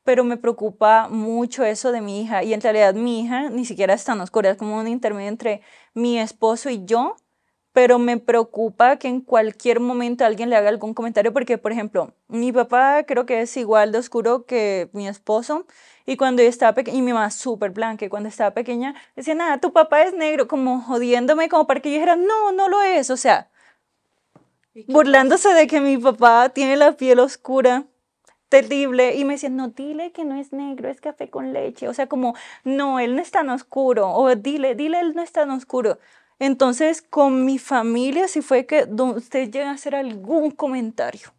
pero me preocupa mucho eso de mi hija. Y en realidad mi hija ni siquiera está en oscuridad, es como un intermedio entre mi esposo y yo pero me preocupa que en cualquier momento alguien le haga algún comentario porque, por ejemplo, mi papá creo que es igual de oscuro que mi esposo y cuando yo estaba pequeña, y mi mamá súper blanca, y cuando estaba pequeña decía, nada, tu papá es negro, como jodiéndome, como para que yo dijera, no, no lo es, o sea, burlándose de que mi papá tiene la piel oscura terrible y me decían, no, dile que no es negro, es café con leche, o sea, como, no, él no es tan oscuro, o dile, dile, él no es tan oscuro. Entonces, con mi familia, si fue que usted llega a hacer algún comentario,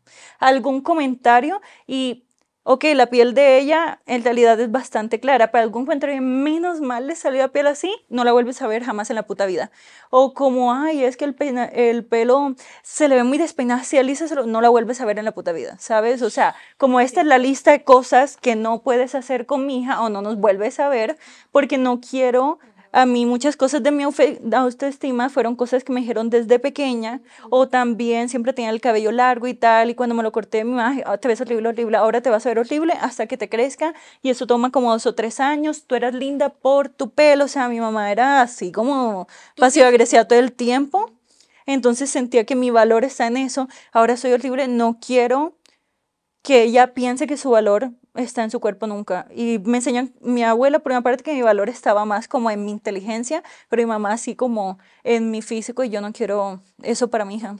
algún comentario y, ok, la piel de ella en realidad es bastante clara, pero algún comentario, menos mal le salió la piel así, no la vuelves a ver jamás en la puta vida. O como, ay, es que el, el pelo se le ve muy despeinado, si alisa, no la vuelves a ver en la puta vida, ¿sabes? O sea, como esta es la lista de cosas que no puedes hacer con mi hija o no nos vuelves a ver porque no quiero a mí muchas cosas de mi autoestima fueron cosas que me dijeron desde pequeña o también siempre tenía el cabello largo y tal y cuando me lo corté mi mamá ah, te ves horrible, horrible, ahora te vas a ver horrible hasta que te crezca y eso toma como dos o tres años, tú eras linda por tu pelo, o sea, mi mamá era así como pasiva, agresiva todo el tiempo, entonces sentía que mi valor está en eso, ahora soy horrible, no quiero que ella piense que su valor está en su cuerpo nunca. Y me enseñan, mi abuela, por una parte, que mi valor estaba más como en mi inteligencia, pero mi mamá así como en mi físico y yo no quiero eso para mi hija.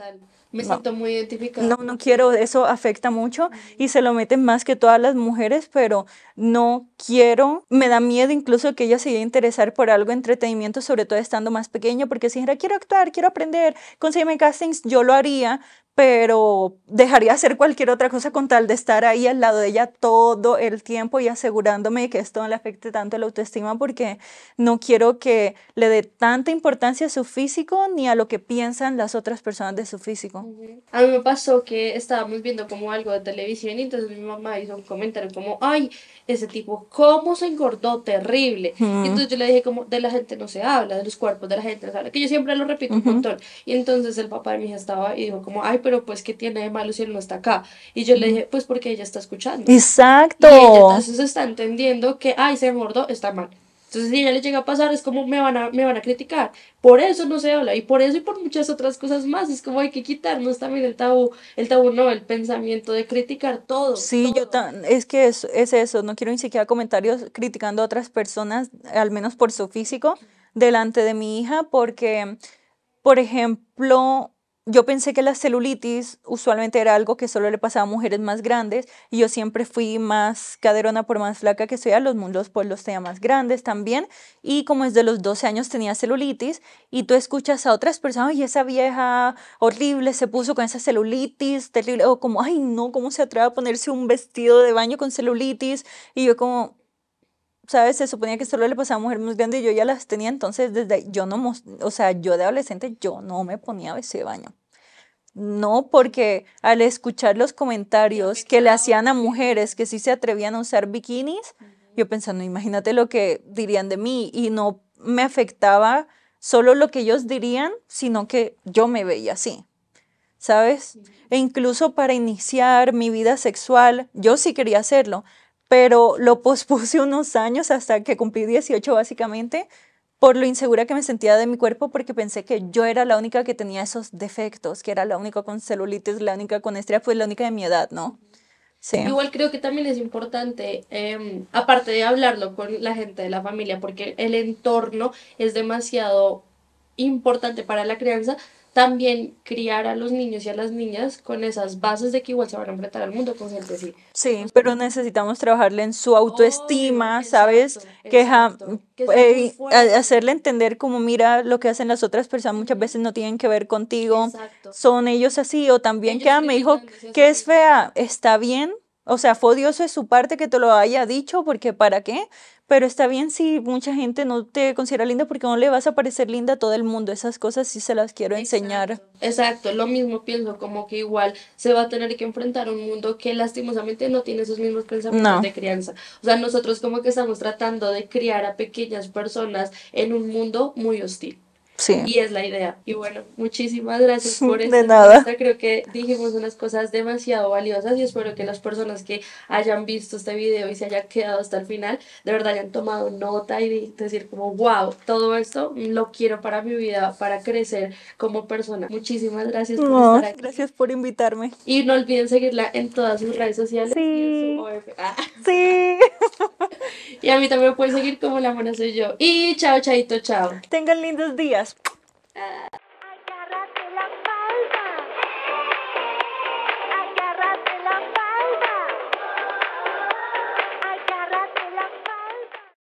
Me siento muy identificada. No, no quiero, eso afecta mucho y se lo meten más que todas las mujeres, pero no quiero, me da miedo incluso que ella se vaya a interesar por algo entretenimiento, sobre todo estando más pequeña, porque si dijera, quiero actuar, quiero aprender, conseguirme castings, yo lo haría, pero dejaría hacer cualquier otra cosa con tal de estar ahí al lado de ella todo el tiempo y asegurándome que esto no le afecte tanto la autoestima porque no quiero que le dé tanta importancia a su físico ni a lo que piensan las otras personas de su físico. A mí me pasó que estábamos viendo como algo de televisión y entonces mi mamá hizo un comentario como, ay, ese tipo, ¿cómo se engordó? Terrible. Y entonces yo le dije como, de la gente no se habla, de los cuerpos de la gente no se habla, que yo siempre lo repito un montón. Y entonces el papá de mi hija estaba y dijo como, ay, pero pues ¿qué tiene de malo si él no está acá? Y yo le mm. dije, pues porque ella está escuchando. Exacto. Y ella entonces está entendiendo que, ay, se mordó, está mal. Entonces, si ella le llega a pasar, es como me van a, me van a criticar. Por eso no se habla. Y por eso y por muchas otras cosas más. Es como hay que quitarnos también el tabú. El tabú no, el pensamiento de criticar todo. Sí, yo tan, es que es, es eso. No quiero ni siquiera comentarios criticando a otras personas, al menos por su físico, mm. delante de mi hija, porque, por ejemplo, yo pensé que la celulitis usualmente era algo que solo le pasaba a mujeres más grandes y yo siempre fui más caderona por más flaca que soy, a los mundos pues los tenía más grandes también y como desde los 12 años tenía celulitis y tú escuchas a otras personas y esa vieja horrible se puso con esa celulitis terrible o como ay no, cómo se atreve a ponerse un vestido de baño con celulitis y yo como ¿sabes? Se suponía que solo le pasaba a mujeres más grandes y yo ya las tenía, entonces desde yo no, o sea, yo de adolescente yo no me ponía vestido de baño. No, porque al escuchar los comentarios que le hacían a mujeres que sí se atrevían a usar bikinis, yo pensando, imagínate lo que dirían de mí y no me afectaba solo lo que ellos dirían, sino que yo me veía así, ¿sabes? E incluso para iniciar mi vida sexual, yo sí quería hacerlo, pero lo *laughs* pospuse unos años hasta que cumplí 18 básicamente por lo insegura que me sentía de mi cuerpo porque pensé que yo era la única que tenía esos defectos, que era la única con celulitis, la única con estrías, fue la única de mi edad, ¿no? Sí. Igual creo que también es importante, em, aparte de hablarlo con la gente de la familia, porque el entorno es demasiado importante para la crianza, también criar a los niños y a las niñas con esas bases de que igual se van a enfrentar al mundo con gente así. Sí, pero necesitamos trabajarle en su autoestima, ¿sabes? queja eh, hacerle entender como mira lo que hacen las otras personas muchas veces no tienen que ver contigo, son ellos así o también que me dijo que es fea, está bien o sea, fodioso es su parte que te lo haya dicho, porque ¿para qué? Pero está bien si mucha gente no te considera linda, porque no le vas a parecer linda a todo el mundo. Esas cosas sí se las quiero enseñar. Exacto, lo mismo pienso, como que igual se va a tener que enfrentar a un mundo que lastimosamente no tiene esos mismos pensamientos de crianza. O sea, nosotros como que estamos tratando de criar a pequeñas personas en un mundo muy hostil. Y es la idea. Y bueno, muchísimas gracias *laughs* por esta de nada. Creo que dijimos unas cosas demasiado valiosas y espero que las personas que hayan visto este video y se hayan quedado hasta el final, de verdad hayan tomado nota y decir como, wow, todo esto lo quiero para mi vida, para crecer como persona. Muchísimas gracias por estar aquí. Gracias por invitarme. Y no olviden seguirla en todas sus redes sociales. Sí. Y ah. Sí. *laughs* y a mí también pueden seguir como la mona soy yo. Y chao, chaito, chao. Tengan lindos días. guys. Uh